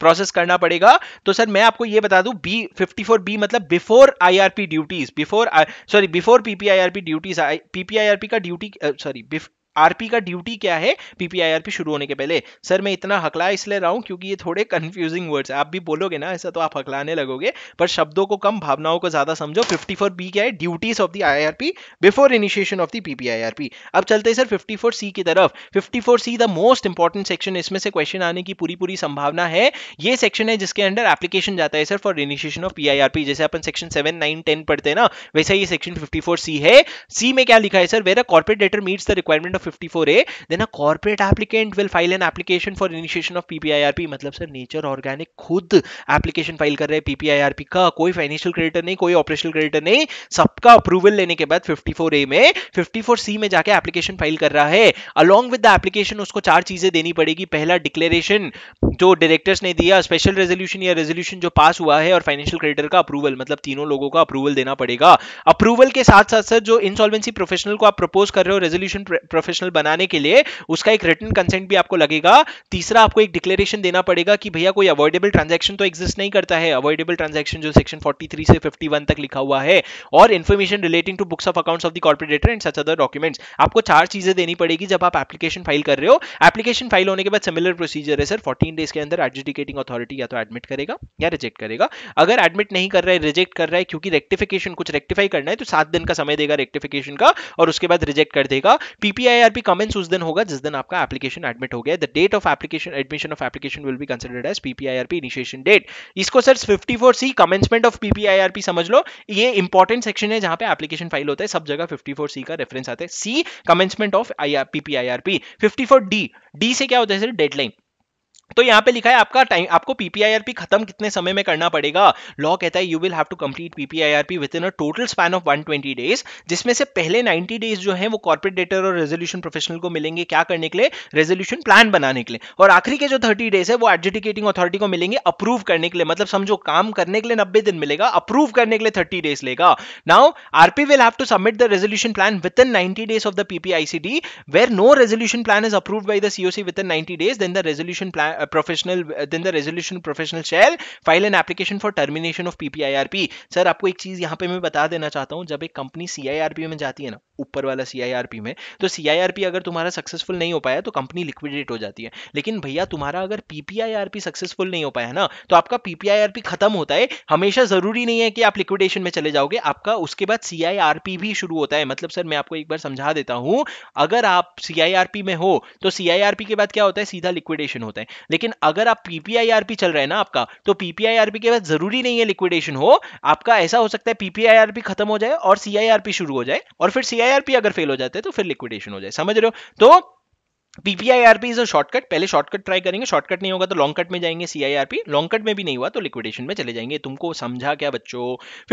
प्रोसेस करना पड़ेगा तो सर मैं आपको ये बता दूं बी फिफ्टी फोर बी मतलब before IRP duties before sorry before PPIRP duties PPIRP का ड्यूटी सॉरी uh, आरपी का ड्यूटी क्या है पीपीआईआरपी शुरू होने के पहले सर मैं इतना हकला इसलिए रहा हूं क्योंकि ये थोड़े कंफ्यूजिंग वर्ड्स आप भी बोलोगे ना ऐसा तो आप हकलाने लगोगे पर शब्दों को कम भावनाओं को ज्यादा समझो 54 बी क्या है duties of the IRP before initiation of the PPIRP अब चलते हैं सर 54 सी की तरफ 54 C the most important section इसमें से क्वेश्चन आने की पूरी पूरी संभावना है ये सेक्शन है जिसके अंडर एप्लीकेशन जाता है sir for initiation of PIRP जैसे अपन सेक्शन सेवन नाइन टेन पढ़ते हैं ना वैसे ही सेक्शन फिफ्टी सी है सी में क्या लिखा है sir where a corporate debtor meets the requirement under 54A, then a corporate applicant will file an application for initiation of PPIRP. मतलब सर नेचर ऑर्गेनिक खुद एप्लीकेशन फाइल कर रहे हैं पीपीआईआरपी का कोई फाइनेंशियल क्रेडिटर नहीं कोई ऑपरेशनल क्रेडिटर नहीं सबका अप्रूवल लेने के बाद 54A में 54C में जाके एप्लीकेशन फाइल कर रहा है अलोंग विद द एप्लीकेशन उसको चार चीजें देनी पड़ेगी पहला डिक्लेरेशन जो डायरेक्टर्स ने दिया स्पेशल रेजोल्यूशन या रेजोल्यूशन जो पास हुआ है और फाइनेंशियल क्रेडिटर का अप्रूवल मतलब तीनों लोगों का अप्रूवल देना पड़ेगा अप्रूवल के साथ साथ सर जो इंसॉल्वेंसी प्रोफेशनल को आप प्रपोज कर रहे हो रेजोल्यूशन प्रोफेशनल बनाने के लिए उसका एक रिटर्न कंसेंट भी आपको लगेगा तीसरा आपको एक डिक्लेरेशन देना पड़ेगा कि भैया कोई अवॉइडेबल ट्रांजेक्शन तो एग्जिस्ट नहीं करता है अवॉइडेबल ट्रांजेक्शन जो सेक्शन फोर्टी से फिफ्टी तक लिखा हुआ है और information relating to books of accounts of the corporator and such other documents आपको चार चीजें देनी पड़ेगी जब आप एप्लीकेशन फाइल कर रहे हो एप्लीकेशन फाइल होने के बाद सिमिलर प्रोसीजर है सर फोर्टीन डेज के अंदर एडजुडिकेटिंग अथॉरिटी या तो एडमिट करेगा या रिजेक्ट करेगा अगर एडमिट नहीं कर रहा है रिजेक्ट कर रहा है क्योंकि रेक्टिफिकेशन कुछ रेक्टिफाई करना है तो सात दिन का समय देगा रेक्टिफिकेशन का और उसके बाद रिजेक्ट कर देगा पीपीआई आईआईआरपी कमेंस उस दिन होगा जिस दिन आपका एप्लीकेशन एडमिट हो गया the date of application admission of application will be considered as PPIRP initiation date इसको sir 54 C commencement of PPIRP समझ लो ये इंपॉर्टेंट सेक्शन है जहां पे एप्लीकेशन फाइल होता है सब जगह 54 सी का रेफरेंस आता है C commencement of PPIRP 54 D D से क्या होता है सर डेडलाइन तो यहाँ पे लिखा है आपका टाइम आपको पीपीआईआरपी खत्म कितने समय में करना पड़ेगा लॉ कहता है you will have to complete PPIRP within a total span of 120 days जिसमें से पहले 90 डेज जो है वो कॉर्पोरेट डेटर और रेजोल्यूशन प्रोफेशनल को मिलेंगे क्या करने के लिए रेजोल्यूशन प्लान बनाने के लिए और आखिरी के जो थर्टी डेज है वो एडजुडिकेटिंग अथॉरिटी को मिलेंगे अप्रूव करने के लिए मतलब समझो काम करने के लिए नब्बे दिन मिलेगा अप्रूव करने के लिए थर्टी डेज लेगा now RP will have to submit the resolution plan within ninety days of the PPICD where no resolution plan is approve by the COC within ninety days then the resolution plan professional then the resolution professional shall file an application for termination of PPIRP sir आपको एक चीज यहां पे मैं बता देना चाहता हूं जब एक कंपनी सीआईआरपी में जाती है ना ऊपर वाला सीआईआरपी में तो सीआईआरपी अगर तुम्हारा सक्सेसफुल नहीं हो पाया तो कंपनी लिक्विडेट हो जाती है लेकिन भैया तुम्हारा अगर पीपीआईआरपी सक्सेसफुल नहीं हो पाया ना तो आपका पीपीआईआरपी खत्म होता है हमेशा जरूरी नहीं है कि आप लिक्विडेशन में चले जाओगे आपका उसके बाद सीआईआरपी भी शुरू होता है मतलब सर मैं आपको एक बार समझा देता हूं अगर आप सीआईआरपी में हो तो सीआईआरपी के बाद क्या होता है सीधा लिक्विडेशन होता है लेकिन अगर आप पीपीआईआरपी चल रहे हैं ना आपका तो पीपीआईआरपी के बाद जरूरी नहीं है लिक्विडेशन हो आपका ऐसा हो सकता है पीपीआईआरपी खत्म हो जाए और सीआईआरपी शुरू हो जाए और फिर सीआई पीपीआईआरपी अगर फेल हो जाते हैं तो फिर लिक्विडेशन हो जाए समझ रहे हो तो पीपीआईआरपी इज अ शॉर्टकट पहले शॉर्टकट ट्राई करेंगे शॉर्टकट नहीं होगा तो लॉन्ग कट में जाएंगे सीआईआरपी लॉन्ग कट में भी नहीं हुआ तो लिक्विडेशन में चले जाएंगे तुमको समझा क्या बच्चों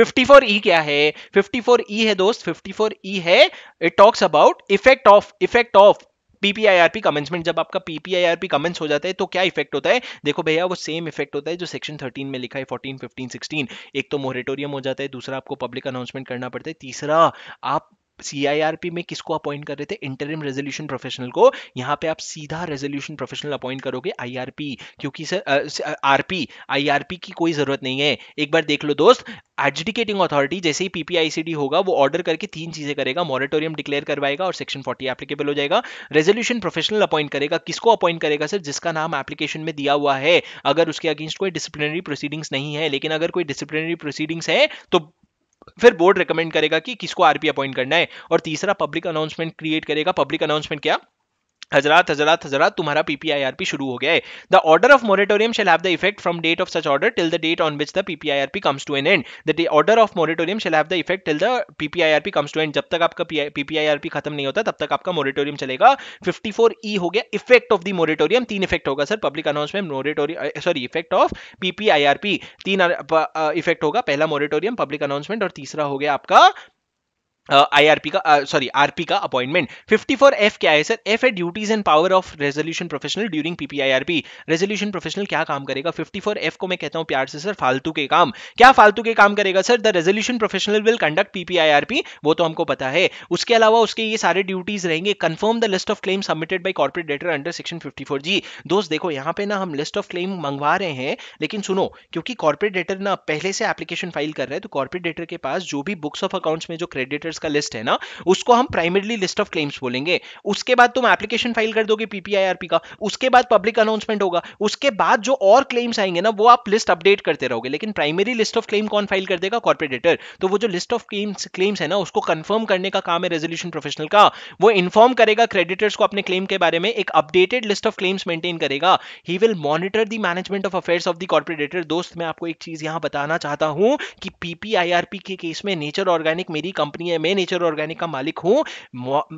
54 ई e क्या है 54 ई e है दोस्त 54 ई e है it talks about effect of effect of PPIRP commencement जब आपका पीपीआईआरपी कमेंस हो जाता है तो क्या इफेक्ट होता है देखो भैया वो सेम इफेक्ट होता है जो सेक्शन 13 में लिखा है 14 15 16 एक तो मोरेटोरियम हो जाता है दूसरा आपको पब्लिक अनाउंसमेंट करना पड़ता है तीसरा आप सीआईआरपी में किसको अपॉइंट कर रहे थे इंटरिम रेजोल्यूशन प्रोफेशनल को यहां पे आप सीधा रेजोल्यूशन प्रोफेशनल अपॉइंट करोगे आईआरपी क्योंकि सर आरपी आईआरपी की कोई जरूरत नहीं है एक बार देख लो दोस्त एडजुडिकेटिंग अथॉरिटी जैसे ही पीपीआईसीडी होगा वो ऑर्डर करके तीन चीजें करेगा मॉरेटोरियम डिक्लेयर करवाएगा और सेक्शन 40 एप्लीकेबल हो जाएगा रेजोल्यूशन प्रोफेशनल अपॉइंट करेगा किसको अपॉइंट करेगा सर जिसका नाम एप्लीकेशन में दिया हुआ है अगर उसके अगेंस्ट कोई डिसिप्लिनरी प्रोसीडिंग्स नहीं है लेकिन अगर कोई डिसिप्लिनरी प्रोसीडिंग्स है तो फिर बोर्ड रिकमेंड करेगा कि किसको आरपी अपॉइंट करना है और तीसरा पब्लिक अनाउंसमेंट क्रिएट करेगा पब्लिक अनाउंसमेंट क्या हजरात हजरात हजरात तुम्हारा पीपीआईआरपी शुरू हो गया है the order of moratorium shall have the effect from date of such order till the date on which the PPIRP comes to an end the order of moratorium shall have the effect till the PPIRP comes to end जब तक आपका पीपीआईआरपी खत्म नहीं होता तब तक आपका moratorium चलेगा फोर ई e हो गया इफेक्ट ऑफ द मोरेटोरियम तीन इफेक्ट होगा sir public announcement moratorium sorry effect of PPIRP तीन इफेक्ट होगा पहला मोरेटोरियम पब्लिक अनाउंसमेंट और तीसरा हो गया आपका आईआरपी uh, का सॉरी uh, आरपी का अपॉइंटमेंट 54 एफ क्या है सर एफ है duties and power of resolution professional during PPIRP resolution professional क्या काम करेगा 54 एफ को मैं कहता हूं प्यार से सर फालतू के काम क्या फालतू के काम करेगा sir the resolution professional will conduct PPIRP वो तो हमको पता है उसके अलावा उसके ये सारे ड्यूटीज रहेंगे confirm the list of claim submitted by corporate debtor under section fifty G दोस्त देखो यहाँ पर ना हम लिस्ट ऑफ क्लेम मंगवा रहे हैं लेकिन सुनो क्योंकि कॉर्पोरेट डेटर ना पहले से एप्लीकेशन फाइल कर रहे हैं तो कॉर्पोरेट डेटर के पास जो भी बुक्स ऑफ अकाउंट्स में जो क्रेडिटर्स क्लेम्स का लिस्ट है ना उसको हम प्राइमरीली लिस्ट ऑफ क्लेम्स बोलेंगे उसके बाद तुम एप्लीकेशन फाइल कर दोगे पीपीआईआरपी का उसके बाद पब्लिक अनाउंसमेंट होगा उसके बाद जो और क्लेम्स आएंगे ना वो आप लिस्ट अपडेट करते रहोगे लेकिन प्राइमरी लिस्ट ऑफ क्लेम कौन फाइल कर देगा कॉर्पोरेटर तो वो जो लिस्ट ऑफ क्लेम्स क्लेम्स है ना उसको कंफर्म करने का काम है रेजोल्यूशन प्रोफेशनल का वो इन्फॉर्म करेगा क्रेडिटर्स को अपने क्लेम के बारे में एक updated list of claims maintain करेगा he will monitor the management of affairs of the corporator दोस्त मैं आपको एक चीज यहां बताना चाहता हूं कि पीपीआईआरपी के केस में नेचर ऑर्गेनिक मेरी कंपनी है मैं नेचर ऑर्गेनिक का मालिक हूं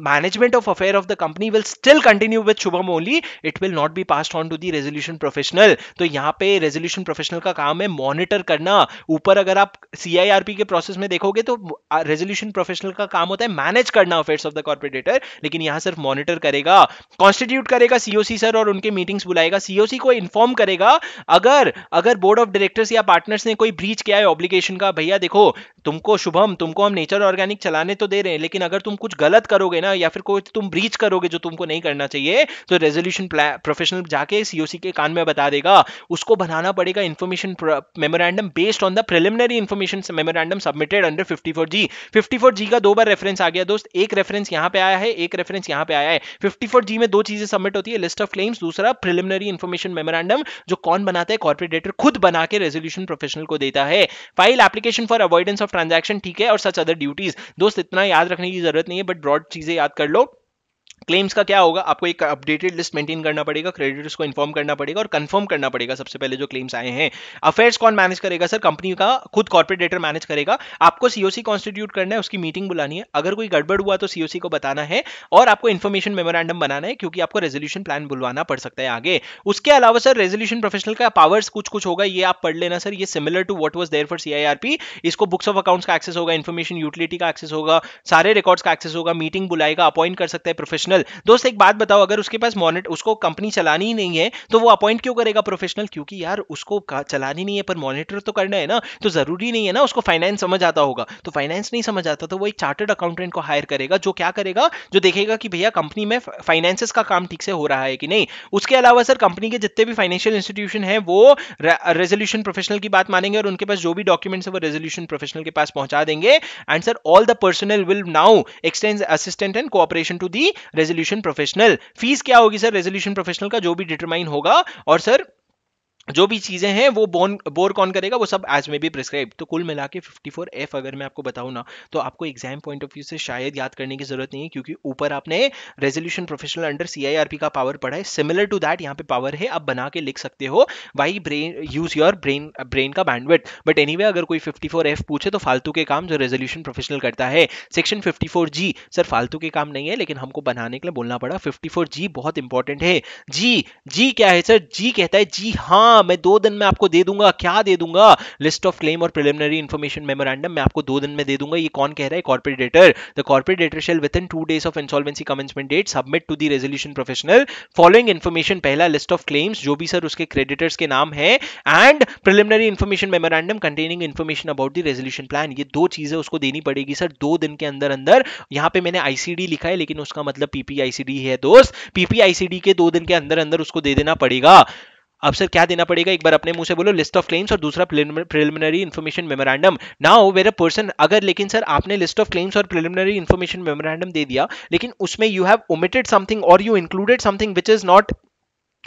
management of affair of the company will still continue with Shubham only it will not be pass on to the resolution professional तो यहां पे रेजोल्यूशन प्रोफेशनल का काम है मॉनिटर करना ऊपर अगर आप सीआईआरपी के प्रोसेस में देखोगे तो रेजोल्यूशन प्रोफेशनल का काम होता है मैनेज करना अफेयर्स ऑफ द कॉर्पोरेटर लेकिन यहां सिर्फ मॉनिटर करेगा कॉन्स्टिट्यूट करेगा सीओसी सर और उनके मीटिंग्स बुलाएगा सीओसी को इन्फॉर्म करेगा अगर अगर बोर्ड ऑफ डायरेक्टर्स या पार्टनर्स ने कोई ब्रीच किया है ऑब्लिगेशन का भैया देखो तुमको शुभम तुमको हम नेचर ऑर्गेनिक चला चलाने तो दे रहे हैं लेकिन अगर तुम कुछ गलत करोगे ना या फिर कोई तुम ब्रीच करोगे जो तुमको नहीं करना चाहिए तो रेजोल्यूशन प्रोफेशनल जाके सीओसी के कान में बता देगा उसको बनाना पड़ेगा information memorandum based on the preliminary information memorandum submitted under fifty fifty four G four G का दो बार रेफरेंस आ गया दोस्त एक रेफरेंस यहां पे आया है एक रेफरेंस यहां पे आया है फिफ्टी फोर जी में दो चीजें सबमिट होती है लिस्ट ऑफ क्लेम्स दूसरा प्रिलिमिनरी इन्फॉर्मेशन मेमोरेंडम जो कौन बनाता है कॉर्पोरेटर खुद बना के रेजोल्यूशन प्रोफेशनल को देता है file application for avoidance of transaction ठीक है और सच अदर ड्यूटीज दो दोस्त इतना याद रखने की जरूरत नहीं है बट ब्रॉड चीजें याद कर लो क्लेम्स का क्या होगा आपको एक अपडेटेड लिस्ट मेंटेन करना पड़ेगा क्रेडिटर्स को इन्फॉर्म करना पड़ेगा और कंफर्म करना पड़ेगा सबसे पहले जो क्लेम्स आए हैं अफेयर्स कौन मैनेज करेगा सर कंपनी का खुद कॉर्पोरेट डेटर मैनेज करेगा आपको सीओसी कॉन्स्टिट्यूट करना है उसकी मीटिंग बुलानी है अगर कोई गड़बड़ हुआ तो सीओसी को बताना है और आपको इन्फॉर्मेशन मेमोरेंडम बनाना है क्योंकि आपको रेजोल्यूशन प्लान बुलवाना पड़ सकता है आगे उसके अलावा सर रेजोल्यूशन प्रोफेशनल का पावर्स कुछ कुछ होगा ये आप पढ़ लेना सर ये similar to what was there for CIRP इसको बुक्स ऑफ अकाउंट्स का एक्सेस होगा इन्फॉर्मेशन यूटिलिटी का एक्सेस होगा सारे रिकॉर्ड्स का एक्सेस होगा मीटिंग बुलाएगा अपॉइंट कर सकता है प्रोफेशनल प्रोफेशनल दोस्त एक बात बताओ अगर उसके पास मॉनिटर उसको कंपनी चलानी ही नहीं है तो वो अपॉइंट क्यों करेगा प्रोफेशनल क्योंकि यार उसको चलानी नहीं है पर मॉनिटर तो करना है ना तो जरूरी नहीं है ना उसको फाइनेंस समझ आता होगा तो फाइनेंस नहीं समझ आता तो वो एक चार्टर्ड अकाउंटेंट को हायर करेगा जो क्या करेगा जो देखेगा कि भैया कंपनी में फाइनेंसिस का काम ठीक से हो रहा है कि नहीं उसके अलावा सर कंपनी के जितने भी फाइनेंशियल इंस्टीट्यूशन है वो रेजोल्यूशन प्रोफेशनल की बात मानेंगे और उनके पास जो भी डॉक्यूमेंट्स है वो रेजोल्यूशन प्रोफेशनल के पास पहुंचा देंगे and sir all the personal will now extend assistant and cooperation to the resolution professional fees क्या होगी सर रेजोल्यूशन प्रोफेशनल का जो भी डिटरमाइन होगा और सर जो भी चीज़ें हैं वो बोन बोर कौन करेगा वो सब एज में भी प्रिस्क्राइब तो कुल मिला के फिफ्टी फोर एफ अगर मैं आपको बताऊँ ना तो आपको एग्जाम पॉइंट ऑफ व्यू से शायद याद करने की जरूरत नहीं है क्योंकि ऊपर आपने resolution professional under C I R P का पावर पढ़ा है सिमिलर टू दैट यहाँ पे पावर है आप बना के लिख सकते हो why brain use your brain brain का बैंडविड बट एनी वे अगर कोई फिफ्टी फोर एफ पूछे तो फालतू के काम जो रेजोल्यूशन प्रोफेशनल करता है section fifty four G sir फालतू के काम नहीं है लेकिन हमको बनाने के लिए बोलना पड़ा फिफ्टी फोर जी बहुत इंपॉर्टेंट है जी जी क्या है सर जी कहता है जी हाँ दूंगा मैं दो दिन में आपको दे दूंगा क्या दे दूंगा लिस्ट ऑफ क्लेम और प्रिलिमिनरी इन्फॉर्मेशन मेमोरेंडम मैं आपको दो दिन में दे दूंगा ये कौन कह रहा है corporate debtor the corporate debtor shall within two days of insolvency commencement date submit to the resolution professional following information पहला लिस्ट ऑफ क्लेम्स जो भी सर उसके क्रेडिटर्स के नाम है and preliminary information memorandum containing information about the resolution plan ये दो चीजें उसको देनी पड़ेगी सर दो दिन के अंदर अंदर यहाँ पे मैंने आईसीडी लिखा है लेकिन उसका मतलब पीपीआईसीडी है दोस्त पीपीआईसीडी के दो दिन के अंदर अंदर उसको दे देना पड़ेगा अब सर क्या देना पड़ेगा एक बार अपने मुंह से बोलो लिस्ट ऑफ क्लेम्स और दूसरा preliminary information memorandum now where a person अगर लेकिन सर आपने लिस्ट ऑफ क्लेम्स और प्रिलिमिनरी इन्फॉर्मेशन मेमोरेंडम दे दिया लेकिन उसमें यू हैव ओमिटेड समथिंग और you included something which is not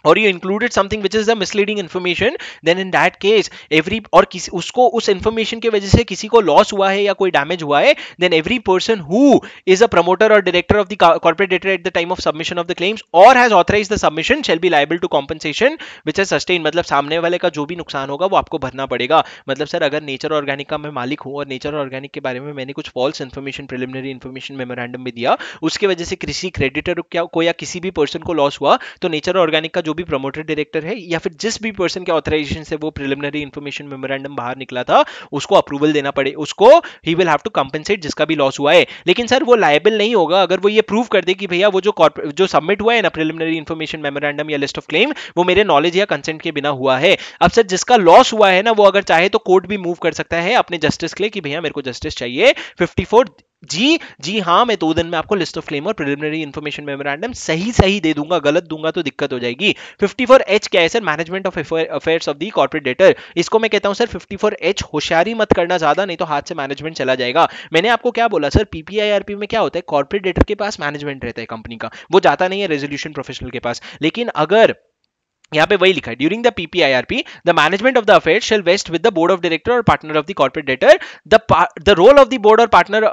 और you included something which is the misleading information then in that case every और किसी उसको उस इन्फॉर्मेशन की वजह से किसी को लॉस हुआ है या कोई डैमेज हुआ है then every person who is a promoter और director of the corporate debtor at the time of submission of the claims और has authorise the submission shall be liable to compensation which as sustain मतलब सामने वाले का जो भी नुकसान होगा वो आपको भरना पड़ेगा मतलब सर अगर नेचर ऑर्गेनिक का मैं मालिक हूँ और नेचर ऑर्गेनिक के बारे में मैंने कुछ false information preliminary information memorandum में दिया उसकी वजह से किसी क्रेडिटर को या किसी भी पर्सन को लॉस हुआ तो नेचर ऑर्गेनिक का जो जो भी प्रमोटर डायरेक्टर है या फिर जिस भी पर्सन के ऑथराइजेशन से वो प्रिलिमिनरी इन्फॉर्मेशन मेमोरेंडम बाहर निकला था उसको अप्रूवल देना पड़े उसको he will have to compensate जिसका भी लॉस हुआ है लेकिन सर वो लाइबल नहीं होगा अगर वो ये प्रूव कर दे कि भैया वो जो जो सबमिट हुआ है ना प्रिलिमिनरी इन्फॉर्मेशन मेमोरेंडम या लिस्ट ऑफ क्लेम वो मेरे नॉलेज या कंसेंट के बिना हुआ है अब सर जिसका लॉस हुआ है ना वो अगर चाहे तो कोर्ट भी मूव कर सकता है अपने जस्टिस के लिए कि भैया मेरे को जस्टिस चाहिए फिफ्टी जी जी हाँ मैं दो दिन में आपको लिस्ट ऑफ क्लेम और प्रिलिमिनरी इन्फॉर्मेशन मेमोरेंडम सही सही दे दूंगा गलत दूंगा तो दिक्कत हो जाएगी फोर एच क्या है sir management of affairs of the corporate debtor इसको मैं कहता हूँ सर फोर एच होशियारी मत करना ज्यादा नहीं तो हाथ से मैनेजमेंट चला जाएगा मैंने आपको क्या बोला सर पीपीआईआरपी में क्या होता है कॉर्पोरेट डेटर के पास मैनेजमेंट रहता है कंपनी का वो जाता नहीं है रेजोल्यूशन प्रोफेशनल के पास लेकिन अगर यहाँ पे वही लिखा है during the PPIRP the management of the affair shall vest with the board of director और partner of the corporate debtor the role of the board और पार्टनर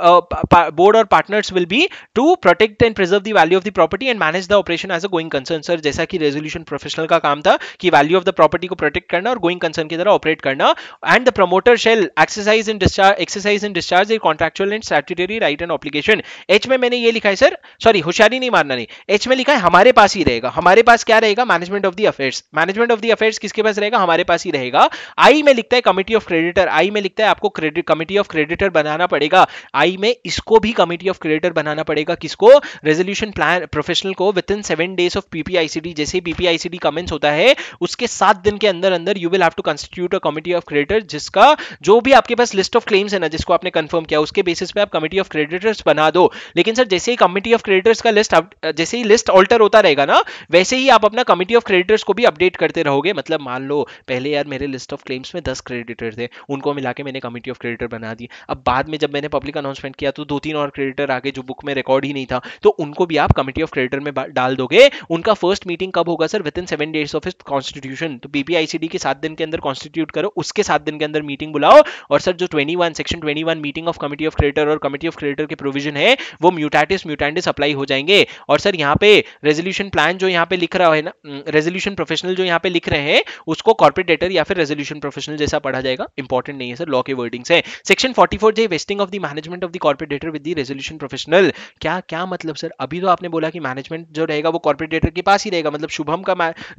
बोर्ड और partners will be to protect and preserve the value of the property and manage the operation as a going concern sir जैसा कि resolution professional का काम था कि value of the property को protect करना और गोइंग कंसर्न की तरह ऑपरेट करना and the promoter shall exercise in discharge exercise in discharge in contractual and statutory right and obligation H में मैंने ये लिखा है सर सॉरी होशियारी नहीं मारना नहीं एच में लिखा है हमारे पास ही रहेगा हमारे पास क्या रहेगा management of the affair affairs management of the affairs किसके पास रहेगा हमारे पास ही रहेगा आई में लिखता है कमिटी ऑफ क्रेडिटर आई में लिखता है आपको क्रेडिट कमिटी ऑफ क्रेडिटर बनाना पड़ेगा आई में इसको भी कमिटी ऑफ क्रेडिटर बनाना पड़ेगा किसको रेजोल्यूशन प्लान प्रोफेशनल को within seven days of PPICD जैसे पीपीआईसीडी कमेंट्स होता है उसके सात दिन के अंदर अंदर you will have to constitute a committee of creditor जिसका जो भी आपके पास लिस्ट ऑफ क्लेम्स है ना जिसको आपने कंफर्म किया उसके बेसिस पे आप कमिटी ऑफ क्रेडिटर्स बना दो लेकिन सर जैसे ही कमिटी ऑफ क्रेडिटर्स का लिस्ट जैसे ही लिस्ट ऑल्टर होता रहेगा ना वैसे ही आप अपना कमिटी ऑफ क्रेडिटर्स को भी अपडेट करते रहोगे मतलब मान लो पहले यार मेरे लिस्ट ऑफ क्लेम्स में दस क्रेडिटर थे उनको मिला के मैंने कमिटी ऑफ क्रेडिटर बना दी अब बाद में जब मैंने पब्लिक अनाउंसमेंट किया तो दो तीन और क्रेडिटर आगे जो बुक में रिकॉर्ड ही नहीं था तो उनको भी आप कमिटी ऑफ क्रेडिटर में डाल दोगे उनका फर्स्ट मीटिंग कब होगा sir within seven days of constitution तो बीपीआईसीडी के सात दिन के अंदर कॉन्स्टिट्यूट करो उसके सात दिन के अंदर मीटिंग बुलाओ और सर जो twenty one section twenty one meeting of committee of creditor और कमिटी ऑफ क्रेडिटर के प्रोविजन है वो म्यूटाटिस म्यूटेंडिस अप्लाई हो जाएंगे और सर यहाँ पे रेजोल्यूशन प्लान जो यहाँ पे लिख रहा है ना रेजोल्यूशन हम्म, प्रोफेशनल जो यहाँ पे लिख रहे हैं उसको कॉर्पोरेट डेटर या फिर रेजोल्यूशन प्रोफेशनल जैसा पढ़ा जाएगा इंपॉर्टेंट नहीं है सर लॉ के वर्डिंग्स है section forty four J vesting of the management of the corporate debtor with the resolution professional क्या क्या मतलब सर अभी तो आपने बोला कि मैनेजमेंट जो रहेगा वो कॉर्पोरेट डेटर के पास ही रहेगा मतलब शुभम का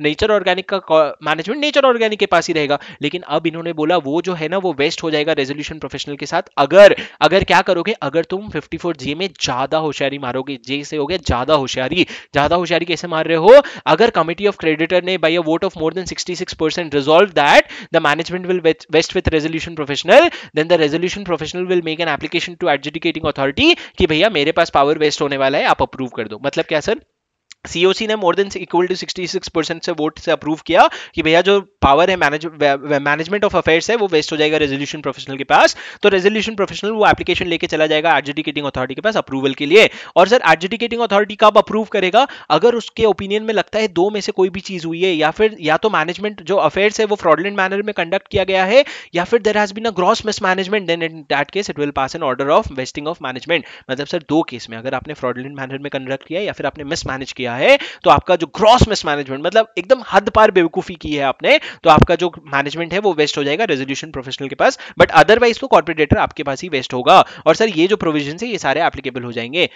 नेचर ऑर्गेनिक का मैनेजमेंट नेचर ऑर्गेनिक के पास ही रहेगा लेकिन अब इन्होंने बोला वो जो है ना वो वेस्ट हो जाएगा रेजोल्यूशन प्रोफेशनल के साथ अगर अगर क्या करोगे अगर तुम फिफ्टी फोर जे में ज्यादा होशियारी मारोगे जे से हो गया ज्यादा होशियारी ज्यादा होशियारी कैसे मार रहे हो अगर कमिटी ऑफ क्रेडिटर ने आपने by a vote of more than 66% resolved that the management will vest with resolution professional then the resolution professional will make an application to adjudicating authority कि भैया मेरे पास पावर वेस्ट होने वाला है आप approve कर दो मतलब क्या सर सीओसी ने more than equal to 66 percent से वोट से अप्रूव किया कि भैया जो पावर है मैनेजमेंट ऑफ अफेयर्स है वो वेस्ट हो जाएगा रेजोल्यूशन प्रोफेशनल के पास तो रेजोल्यूशन प्रोफेशनल वो एप्लीकेशन लेके चला जाएगा एडजुडिकेटिंग अथॉरिटी के पास अप्रूवल के लिए और सर एडजुडिकेटिंग अथॉरिटी कब अप्रूव करेगा अगर उसके ओपिनियन में लगता है दो में से कोई भी चीज हुई है या फिर या तो मैनेजमेंट जो अफेयर्स है वो फ्रॉडलेंट मैनर में कंडक्ट किया गया है या फिर there has been a gross mismanagement then in that case it will pass an order of vesting of management मतलब सर दो केस में अगर आपने फ्रॉडलेंट मैनर में कंडक्ट किया या फिर आपने मिसमैनेज किया किया है तो आपका जो ग्रॉस मिसमैनेजमेंट मतलब एकदम हद पार बेवकूफी की है आपने तो आपका जो मैनेजमेंट है वो वेस्ट हो जाएगा रेजोल्यूशन प्रोफेशनल के पास बट अदरवाइज तो कॉर्पोरेटर आपके पास ही वेस्ट होगा और सर ये जो प्रोविजन है ये सारे एप्लीकेबल हो जाएंगे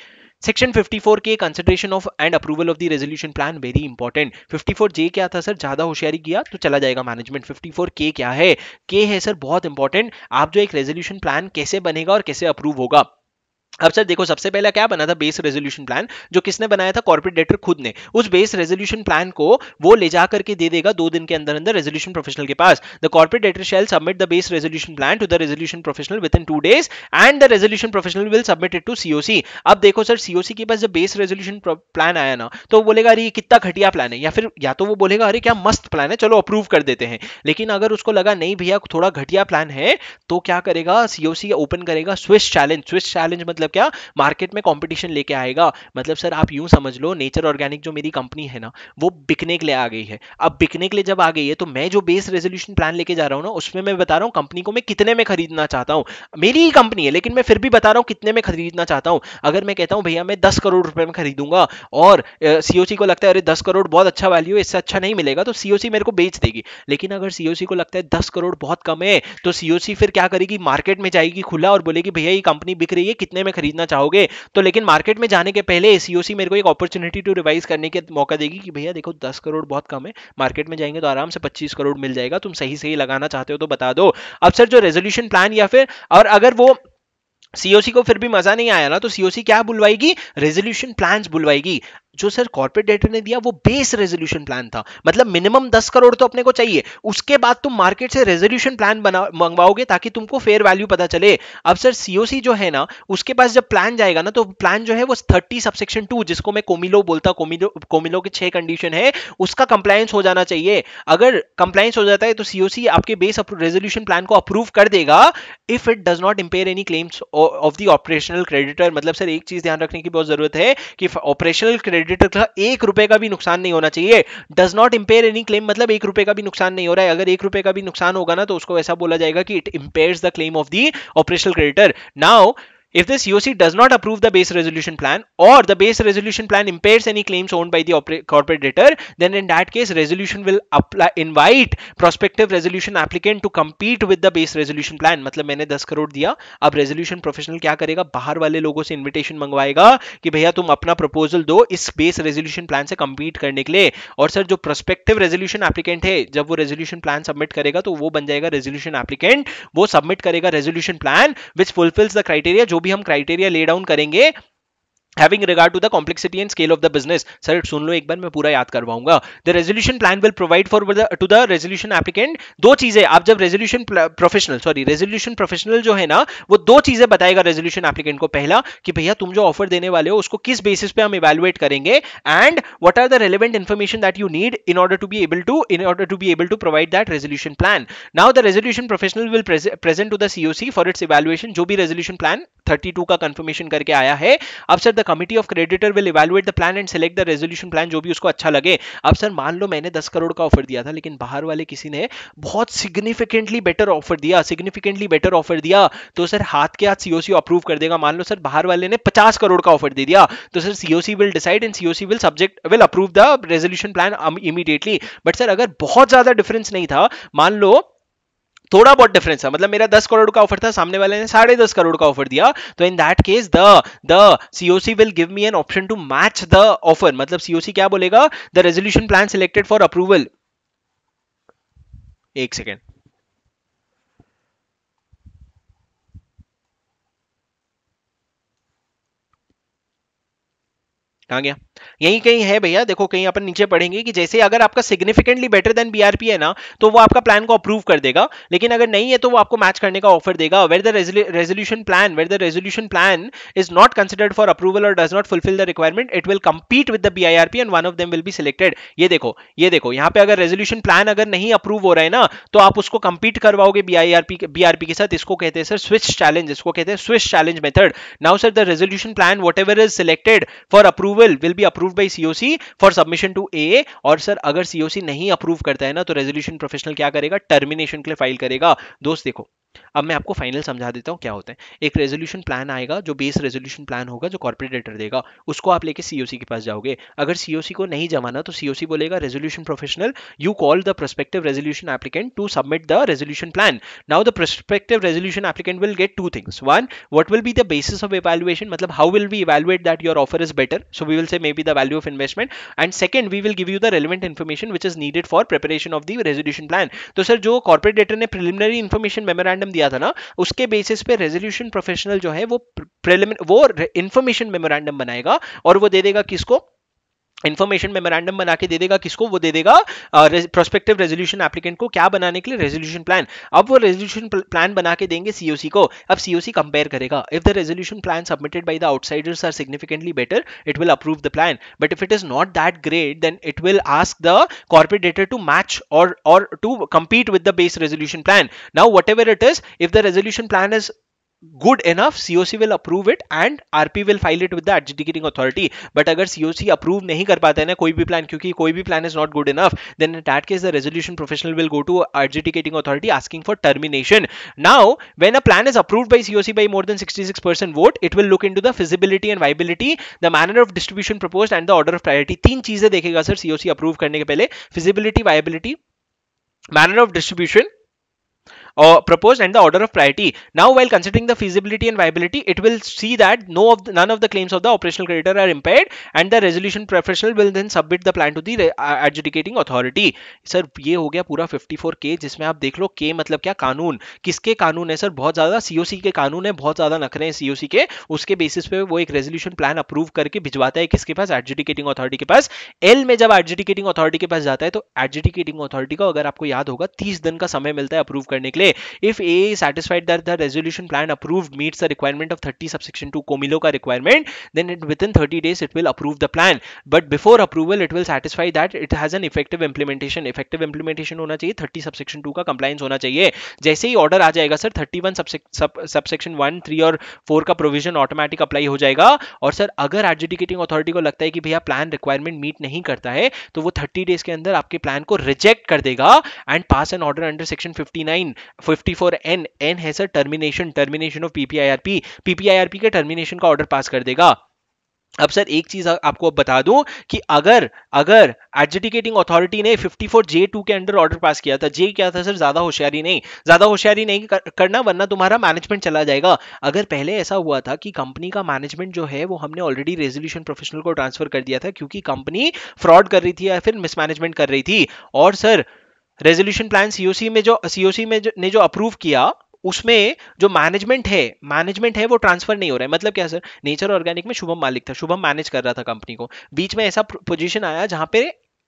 सेक्शन 54 के consideration of and approval of the resolution plan very important 54 J क्या था सर ज्यादा होशियारी किया तो चला जाएगा मैनेजमेंट 54 के क्या है के है सर बहुत इंपॉर्टेंट आप जो एक रेजोल्यूशन प्लान कैसे बनेगा और कैसे अप्रूव होगा अब सर देखो सबसे पहले क्या बना था बेस रेजोल्यूशन प्लान जो किसने बनाया था कॉर्पोरेट डेटर खुद ने उस बेस रेजोल्यूशन प्लान को वो ले जा करके दे देगा दो दिन के अंदर अंदर रेजोल्यूशन प्रोफेशनल के पास the corporate debtor shall submit the base resolution plan to the resolution professional within two days and the resolution professional will submit it to COC अब देखो सर सीओसी के पास जब बेस रेजोल्यूशन प्लान आया ना तो बोलेगा अरे कितना घटिया प्लान है या फिर या तो वो बोलेगा अरे क्या मस्त प्लान है चलो अप्रूव कर देते हैं लेकिन अगर उसको लगा नहीं भैया थोड़ा घटिया प्लान है तो क्या करेगा सीओसी ओपन करेगा स्विस चैलेंज स्विस चैलेंज मतलब मतलब क्या मार्केट में कॉम्पिटिशन लेके आएगा मतलब सर आप यूं समझ लो नेचर ऑर्गेनिक जो मेरी कंपनी है ना वो बिकने के लिए आ गई है अब बिकने के लिए जब आ गई है तो मैं जो बेस रेजोल्यूशन प्लान लेके जा रहा हूँ ना उसमें मैं बता रहा हूँ कंपनी को मैं कितने में खरीदना चाहता हूँ मेरी ही कंपनी है लेकिन मैं फिर भी बता रहा हूँ कितने में खरीदना चाहता हूँ अगर मैं कहता हूँ भैया मैं दस करोड़ रुपए में खरीदूंगा और सीओसी को लगता है अरे दस करोड़ बहुत अच्छा वैल्यू है इससे अच्छा नहीं मिलेगा तो सीओसी मेरे को बेच देगी लेकिन अगर सीओसी को लगता है दस करोड़ बहुत कम है तो सीओसी फिर क्या करेगी मार्केट में जाएगी खुला और बोलेगी भैया ये कंपनी बिक रही है कितने में खरीदना चाहोगे तो लेकिन मार्केट में जाने के पहले सीओसी e मेरे को एक अपॉर्चुनिटी टू रिवाइज करने के मौका देगी कि भैया देखो दस करोड़ बहुत कम है मार्केट में जाएंगे तो आराम से पच्चीस करोड़ मिल जाएगा तुम सही सही लगाना चाहते हो तो बता दो अब सर जो रेजोल्यूशन प्लान या फिर और अगर वो सीओसी को फिर भी मजा नहीं आया ना तो सीओसी क्या बुलवाएगी रेजोल्यूशन प्लान बुलवाएगी जो सर कॉर्पोरेट डेटर ने दिया वो बेस रेजोल्यूशन प्लान था मतलब मिनिमम दस करोड़ तो अपने को चाहिए उसके बाद तुम मार्केट से रेजोल्यूशन प्लान बना मंगवाओगे ताकि तुमको फेयर वैल्यू पता चले अब सर सीओसी जो है ना उसके पास जब प्लान जाएगा ना तो प्लान जो है वो थर्टी सबसेक्शन टू जिसको मैं कोमिलो बोलता कोमिलो कोमिलो के छह कंडीशन है उसका कंप्लायंस हो जाना चाहिए अगर कंप्लायंस हो जाता है तो सीओसी आपके बेस रेजोल्यूशन प्लान को अप्रूव कर देगा if it does not impair any claims of the operational creditor मतलब सर एक चीज ध्यान रखने की बहुत जरूरत है कि ऑपरेशनल क्रेडिट क्रेडिटर का एक रुपए का भी नुकसान नहीं होना चाहिए does not impair any claim मतलब एक रुपए का भी नुकसान नहीं हो रहा है अगर एक रुपए का भी नुकसान होगा ना तो उसको ऐसा बोला जाएगा कि it impair the claim of the operational creditor now If the COC does not approve the base resolution plan or the base resolution plan impairs any claims owned by the corporate debtor, then in that case resolution will apply, invite prospective resolution applicant to compete with the base resolution plan. मतलब मैंने 10 करोड़ दिया अब resolution professional क्या करेगा बाहर वाले लोगों से इन्विटेशन मंगवाएगा कि भैया तुम अपना प्रपोजल दो इस बेस रेजोल्यूशन प्लान से कंपीट करने के लिए और सर जो prospective resolution applicant है जब वो रेजोल्यूशन प्लान सबमिट करेगा तो वो बन जाएगा रेजोल्यूशन एप्लीकेंट वो submit करेगा resolution plan which fulfills the criteria जो भी हम क्राइटेरिया ले डाउन करेंगे Having regard to the complexity and scale of the business sir, सुन लो एक बार मैं पूरा याद करवाऊंगा the plan plan provide for for to the resolution applicant दो चीजें आप जब resolution professional sorry resolution professional जो है ना वो दो चीजें बताएगा resolution applicant को पहला कि भैया तुम जो ऑफर देने वाले हो उसको किस बेसिस पे हम evaluate करेंगे and what are the information information you you need in order to be able to in to to able to to provide that resolution plan now the professional professional will present to the COC for its evaluation जो भी resolution plan 32 का confirmation करके आया है अब sir the committee of creditor will evaluate the plan and select the resolution plan जो भी उसको अच्छा लगे अब सर मान लो मैंने दस करोड़ का ऑफर दिया था लेकिन बाहर वाले किसी ने बहुत सिग्निफिकेंटली बेटर ऑफर दिया सिग्निफिकेंटली बेटर ऑफर दिया तो सर हाथ के हाथ सीओसी अप्रूव कर देगा मान लो सर बाहर वाले ने पचास करोड़ का ऑफर दे दिया तो sir COC will decide and COC will subject will approve the resolution plan immediately but sir अगर बहुत ज्यादा डिफरेंस नहीं था मान लो थोड़ा बहुत डिफरेंस है मतलब मेरा दस करोड़ का ऑफर था सामने वाले ने साढ़े दस करोड़ का ऑफर दिया तो in that case the the COC will give me an option to match the offer मतलब सीओसी क्या बोलेगा the resolution plan selected for approval एक सेकेंड कहा गया यही कहीं है भैया देखो कहीं अपन नीचे पढ़ेंगे कि जैसे अगर आपका सिग्निफिकेंटली बेटर देन बीआरपी है ना तो वो आपका प्लान को अप्रूव कर देगा लेकिन अगर नहीं है तो वो आपको मैच करने का ऑफर देगा where the resolution plan where the resolution plan is not considered for approval और does not fulfil the requirement it will compete with the BIRP and one of them will be selected ये देखो ये देखो यहाँ पे अगर resolution plan अगर नहीं अप्रूव हो रहा है ना तो आप उसको कंपीट करवाओगे बीआईआरपी बीआरपी के साथ इसको कहते हैं सर स्विच चैलेंज इसको कहते हैं switch challenge method now sir the resolution plan what is selected for approval will be approve approved by COC for submission to a और सर अगर सीओसी नहीं अप्रूव करता है ना तो रेजोल्यूशन प्रोफेशनल क्या करेगा टर्मिनेशन के लिए फाइल करेगा दोस्त देखो अब मैं आपको फाइनल समझा देता हूँ क्या होता है एक रेजोल्यूशन प्लान आएगा जो बेस रेजोल्यूशन प्लान होगा जो कॉर्पोरेटर देगा उसको आप लेके सीओसी के पास जाओगे अगर सीओसी को नहीं जमाना तो सीओसी बोलेगा resolution professional you call the prospective resolution applicant to submit the resolution plan now the prospective resolution applicant will get two things one what will be the basis of evaluation मतलब how will be evaluate that your offer is better so we will say maybe the value of investment and second we will give you the relevant information which is needed for preparation of the resolution plan to sir jo corporate debtor ne preliminary information memorandum diya tha na uske basis pe resolution professional jo hai wo preliminary wo information memorandum banayega aur wo de dega kisko information memorandum बना के दे देगा किसको वो दे देगा prospective resolution applicant को क्या बनाने के लिए रेजोल्यूशन प्लान अब वो रेजोल्यूशन प्लान बना के देंगे सीओसी को अब सीओसी कंपेयर करेगा if the resolution plan submitted by the outsiders are significantly better it will approve the plan but if it is not that great then it will ask the corporate debtor to match और और to compete with the base resolution plan now whatever it is if the resolution plan is good enough COC will approve it and RP will file it with the adjudicating authority but अगर COC approve नहीं कर पाता है ना कोई plan plan is not good enough then in that case the resolution professional will go to adjudicating authority asking for termination now when a plan is approved by COC by more than 66% vote it will look into the feasibility and viability the manner of distribution proposed and the order of priority तीन चीजें देखेगा Sir, COC approve करने feasibility viability manner of distribution uh, proposed and the order of priority. Now, while considering the feasibility and viability, it will see that no of the, none of the claims of the operational creditor are impaired and the resolution professional will then submit the plan to the adjudicating authority. sir ye ho gaya pura 54K jisme aap dekh lo K matlab kya कानून kiske कानून hai sir bahut zyada coc ke कानून hai bahut zyada nakre hai coc ke uske basis pe wo ek resolution plan approve karke bhijwata hai kiske paas adjudicating authority ke paas l mein jab adjudicating authority ke paas jata hai to adjudicating authority का agar aapko yaad hoga 30 din ka samay milta hai approve karne ke liye पहले if a satisfied that the resolution plan approved meets the requirement of 30 subsection 2 कोमिलो का requirement then it within 30 days it will approve the plan but before approval it will satisfy that it has an effective implementation effective implementation होना चाहिए 30 subsection 2 का compliance होना चाहिए जैसे ही order आ जाएगा sir 31 subsection 1 3 और 4 का प्रोविजन ऑटोमेटिक अप्लाई हो जाएगा और सर अगर एडजुडिकेटिंग अथॉरिटी को लगता है कि भैया प्लान रिक्वायरमेंट मीट नहीं करता है तो वो 30 डेज के अंदर आपके प्लान को रिजेक्ट कर देगा and pass an order under section 59 54N N है sir termination termination of PPIRP PPIRP के टर्मिनेशन का ऑर्डर पास कर देगा अब सर एक चीज आपको अब बता दूं कि अगर अगर एडजुडिकेटिंग अथॉरिटी ने 54 जे टू के अंडर ऑर्डर पास किया था जे क्या था सर ज्यादा होशियारी नहीं ज्यादा होशियारी नहीं करना वरना तुम्हारा मैनेजमेंट चला जाएगा अगर पहले ऐसा हुआ था कि कंपनी का मैनेजमेंट जो है वो हमने ऑलरेडी रेजोल्यूशन प्रोफेशनल को ट्रांसफर कर दिया था क्योंकि कंपनी फ्रॉड कर रही थी या फिर मिसमैनेजमेंट कर रही थी और सर रेजोल्यूशन प्लान सीओसी में जो सीओसी में जो, ने जो अप्रूव किया उसमें जो मैनेजमेंट है मैनेजमेंट है वो ट्रांसफर नहीं हो रहा है मतलब क्या सर नेचर ऑर्गेनिक में शुभम मालिक था शुभम मैनेज कर रहा था कंपनी को बीच में ऐसा पोजीशन आया जहां पे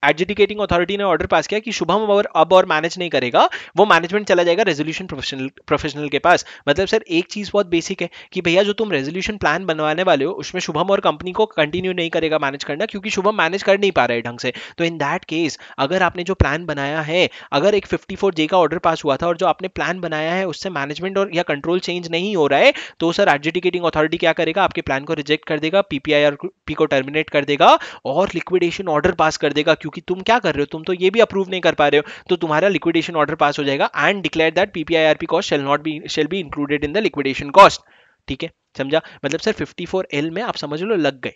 एडजुडिकेटिंग अथॉरिटी ने ऑर्डर पास किया कि शुभम और अब और मैनेज नहीं करेगा वो मैनेजमेंट चला जाएगा रेजोल्यूशन प्रोफेशनल प्रोफेशनल के पास मतलब सर एक चीज बहुत बेसिक है कि भैया जो तुम रेजोल्यूशन प्लान बनवाने वाले हो उसमें शुभम और कंपनी को कंटिन्यू नहीं करेगा मैनेज करना क्योंकि शुभम मैनेज कर नहीं पा रहे ढंग से तो इन दैट केस अगर आपने जो प्लान बनाया है अगर एक फिफ्टी जे का ऑर्डर पास हुआ था और जो आपने प्लान बनाया है उससे मैनेजमेंट और या कंट्रोल चेंज नहीं हो रहा है तो सर एडजुडिकेटिंग अथॉरिटी क्या करेगा आपके प्लान को रिजेक्ट कर देगा पीपीआई को टर्मिनेट कर देगा और लिक्विडेशन ऑर्डर पास कर देगा क्योंकि क्योंकि तुम क्या कर रहे हो तुम तो ये भी अप्रूव नहीं कर पा रहे हो तो तुम्हारा लिक्विडेशन ऑर्डर पास हो जाएगा and declare that PPIRP cost shall not be shall be included in the liquidation cost ठीक है समझा मतलब सर 54 एल में आप समझ लो लग गए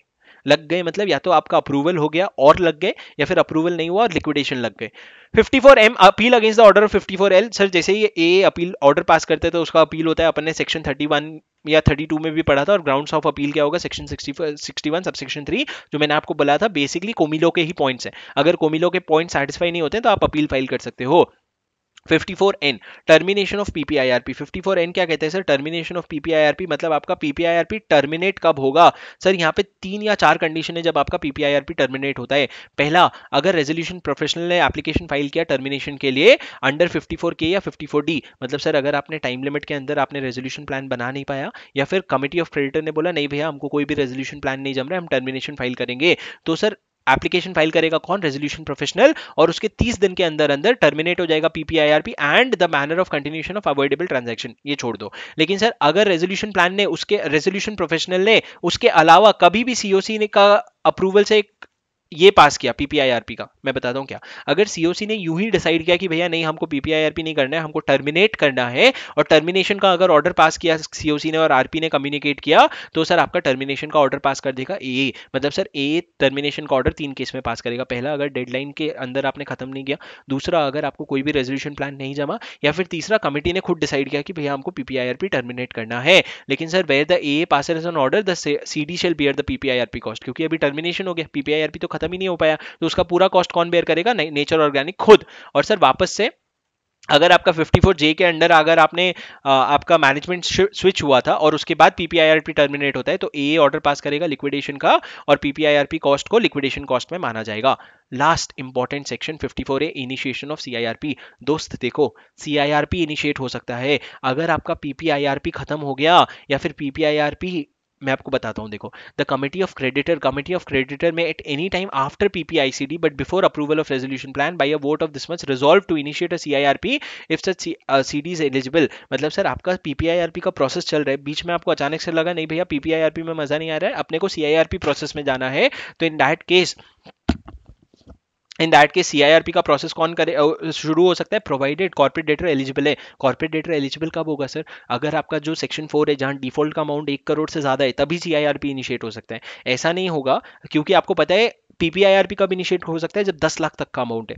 लग गए मतलब या तो आपका अप्रूवल हो गया और लग गए या फिर अप्रूवल नहीं हुआ और लिक्विडेशन लग गए 54M appeal against the order of 54L sir जैसे ही ए अपील ऑर्डर पास करते हैं तो उसका अपील होता है अपन ने सेक्शन 31 या 32 में भी पढ़ा था और ग्राउंड्स ऑफ अपील क्या होगा सेक्शन 61 सब सेक्शन 3 जो मैंने आपको बोला था बेसिकली कोमिलो के ही पॉइंट्स हैं अगर कोमिलो के पॉइंट सेटिस्फाई नहीं होते तो आप अपील फाइल कर सकते हो 54N टर्मिनेशन ऑफ पीपीआईआरपी 54N क्या कहते हैं सर टर्मिनेशन ऑफ पीपीआईआरपी मतलब आपका पीपीआईआरपी टर्मिनेट कब होगा सर यहाँ पे तीन या चार कंडीशन है जब आपका पीपीआईआरपी टर्मिनेट होता है पहला अगर रेजोल्यूशन प्रोफेशनल ने एप्लीकेशन फाइल किया टर्मिनेशन के लिए अंडर 54K या 54D मतलब सर अगर आपने टाइम लिमिट के अंदर आपने रेजोल्यूशन प्लान बना नहीं पाया या फिर कमिटी ऑफ क्रेडिटर ने बोला नहीं भैया हमको कोई भी रेजोल्यूशन प्लान नहीं जम रहा है हम टर्मिनेशन फाइल करेंगे तो सर एप्लीकेशन फाइल करेगा कौन रेजोल्यूशन प्रोफेशनल और उसके 30 दिन के अंदर अंदर टर्मिनेट हो जाएगा PPIRP and the manner of continuation of avoidable transaction ये छोड़ दो लेकिन सर अगर रेजोल्यूशन प्लान ने उसके रेजोल्यूशन प्रोफेशनल ने उसके अलावा कभी भी सीओसी ने का अप्रूवल से एक ये पास किया पीपीआईआरपी का मैं बताता हूँ क्या अगर सीओसी ने यूं ही डिसाइड किया कि भैया नहीं हमको पीपीआईआरपी नहीं करना है हमको टर्मिनेट करना है और टर्मिनेशन का अगर ऑर्डर पास किया सीओसी ने और आरपी ने कम्युनिकेट किया तो सर आपका टर्मिनेशन का ऑर्डर पास कर देगा ए मतलब सर ए टर्मिनेशन का ऑर्डर तीन केस में पास करेगा पहला अगर डेडलाइन के अंदर आपने खत्म नहीं किया दूसरा अगर आपको कोई भी रेजोल्यूशन प्लान नहीं जमा या फिर तीसरा कमेटी ने खुद डिसाइड किया कि भैया हमको पीपीआईआरपी टर्मिनेट करना है लेकिन sir where the uh pass as an order the C D shall bear the PPIRP cost क्योंकि अभी टर्मिनेशन हो गया पीपीआईआरपी तो खत्म ही नहीं हो पाया तो उसका पूरा कॉस्ट कौन बेयर करेगा नेचर ऑर्गेनिक खुद और सर वापस से अगर आपका 54 जे के अंडर अगर आपने आ, आपका मैनेजमेंट स्विच हुआ था और उसके बाद पीपीआईआरपी टर्मिनेट होता है तो ए ऑर्डर पास करेगा लिक्विडेशन का और पीपीआईआरपी कॉस्ट को लिक्विडेशन कॉस्ट में माना जाएगा last important section 54 A initiation of CIRP दोस्त देखो सीआईआरपी इनिशिएट हो सकता है अगर आपका पीपीआईआरपी खत्म हो गया या फिर पीपीआईआरपी मैं आपको बताता हूँ देखो the committee of creditor committee of creditor में at any time after PPICD but before approval of resolution plan by a vote of this much resolve to initiate a CIRP if such D is eligible मतलब sir आपका PPIRP का process चल रहा है बीच में आपको अचानक से लगा नहीं भैया पीपीआईआरपी में मजा नहीं आ रहा है अपने को सीआईआरपी प्रोसेस में जाना है तो in that case in that के पी का प्रोसेस कौन करे शुरू हो सकता है प्रोवाइडेड कॉर्पोरेट डेटर एलिजिबल है कॉर्पोरेट डेटर एलिजिबल कब होगा सर अगर आपका जो सेक्शन फोर है जहाँ डिफॉल्ट का अमाउंट एक करोड़ से ज़्यादा है तभी पी इनिशिएट हो सकता है ऐसा नहीं होगा क्योंकि आपको पता है पीपीआईआरपी कब इनिशिएट हो सकता है जब दस लाख तक का अमाउंट है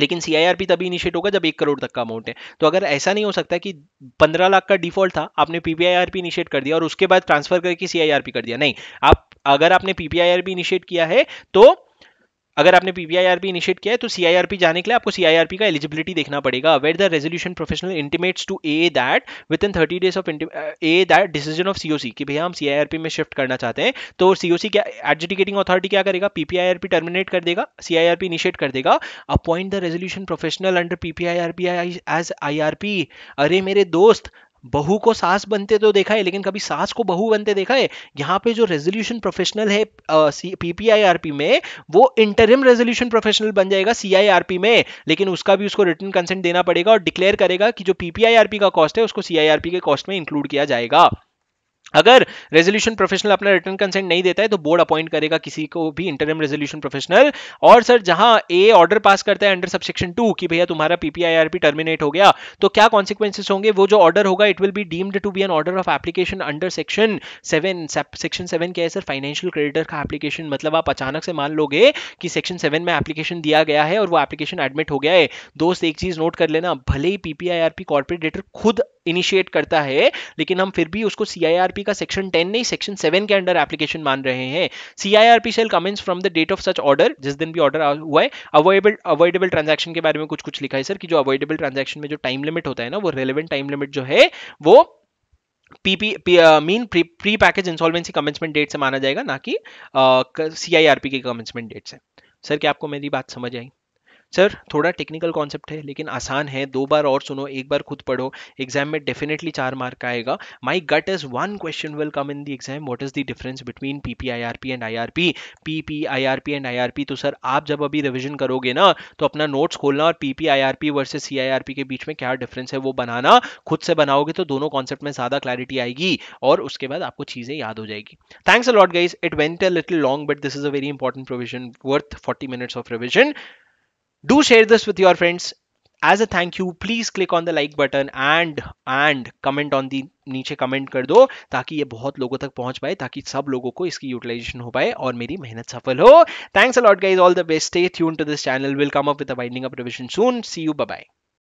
लेकिन सीआईआरपी तभी इनिशिएट होगा जब एक करोड़ तक का अमाउंट है तो अगर ऐसा नहीं हो सकता कि पंद्रह लाख का डिफॉल्ट था आपने पीपीआईआरपी इनिशिएट कर दिया और उसके बाद ट्रांसफर करके सीआईआरपी कर दिया नहीं आप अगर आपने पीपीआईआरपी इनिशिएट किया है तो अगर आपने पीवीआईआरपी इनिशिएट किया है तो सीआईआरपी जाने के लिए आपको सीआईआरपी का एलिजिबिलिटी देखना पड़ेगा wait the resolution professional intimates to uh that within thirty days of uh that decision of COC कि भैया हम सीआईआरपी में शिफ्ट करना चाहते हैं तो सीओसी क्या एडजुडिकेटिंग अथॉरिटी क्या करेगा पीपीआईआरपी टर्मिनेट कर देगा सीआईआरपी इनिशिएट कर देगा appoint the resolution professional under PPIRP as IRP अरे मेरे दोस्त बहू को सास बनते तो देखा है लेकिन कभी सास को बहू बनते देखा है यहाँ पे जो रेजोल्यूशन प्रोफेशनल है पीपीआईआरपी में वो इंटरिम रेजोल्यूशन प्रोफेशनल बन जाएगा सीआईआरपी में लेकिन उसका भी उसको रिटर्न कंसेंट देना पड़ेगा और डिक्लेयर करेगा कि जो पीपीआईआरपी का कॉस्ट है उसको सीआईआरपी के कॉस्ट में इंक्लूड किया जाएगा अगर रेजोल्यूशन प्रोफेशनल अपना रिटर्न कंसेंट नहीं देता है तो बोर्ड अपॉइंट करेगा किसी को भी इंटरम रेजोल्यूशन प्रोफेशनल और सर जहां ए ऑर्डर पास करता है अंडर सबसेक्शन टू कि भैया तुम्हारा पीपीआईआरपी टर्मिनेट हो गया तो क्या कॉन्सिक्वेंसेस होंगे वो जो ऑर्डर होगा it will be deemed to be an order of application under section seven section seven क्या है सर फाइनेंशियल क्रेडिटर का एप्लीकेशन मतलब आप अचानक से मान लोगे कि सेक्शन सेवन में एप्लीकेशन दिया गया है और वो एप्लीकेशन एडमिट हो गया है दोस्त एक चीज नोट कर लेना भले ही पीपीआईआरपी कॉर्पोरेट खुद इनिशिएट करता है लेकिन हम फिर भी उसको सीआईआरपी सीआईआरपी का सेक्शन टेन नहीं सेक्शन सेवन के अंडर एप्लीकेशन मान रहे हैं CIRP shall commence from the date of such order जिस दिन भी ऑर्डर हुआ है अवॉइडेबल अवॉइडेबल ट्रांजेक्शन के बारे में कुछ कुछ लिखा है सर कि जो अवॉइडेबल ट्रांजेक्शन में जो टाइम लिमिट होता है ना वो रेलिवेंट टाइम लिमिट जो है वो PP mean pre package insolvency commencement date से माना जाएगा ना कि सीआईआरपी uh, के कमेंसमेंट डेट से सर क्या आपको मेरी बात समझ आई सर थोड़ा टेक्निकल कॉन्सेप्ट है लेकिन आसान है दो बार और सुनो एक बार खुद पढ़ो एग्जाम में डेफिनेटली चार मार्क आएगा my gut is one question will come in the exam what is the difference between P P I R P and I R P P P I R P and I R P तो sir आप जब अभी revision करोगे ना तो अपना notes खोलना और P P I R P versus C I R P के बीच में क्या डिफरेंस है वो बनाना खुद से बनाओगे तो दोनों कॉन्सेप्ट में ज्यादा क्लैरिटी आएगी और उसके बाद आपको चीजें याद हो जाएगी thanks a lot guys it went a little long but this is a very important provision worth forty minutes of revision do share this with your friends as a thank you please click on the like button and and comment on the नीचे comment कर दो ताकि ये बहुत लोगों तक पहुंच पाए ताकि सब लोगों को इसकी यूटिलाइजेशन हो पाए और मेरी मेहनत सफल हो thanks a lot guys all the best stay tune to this channel will come up with a winding up revision soon see you bye bye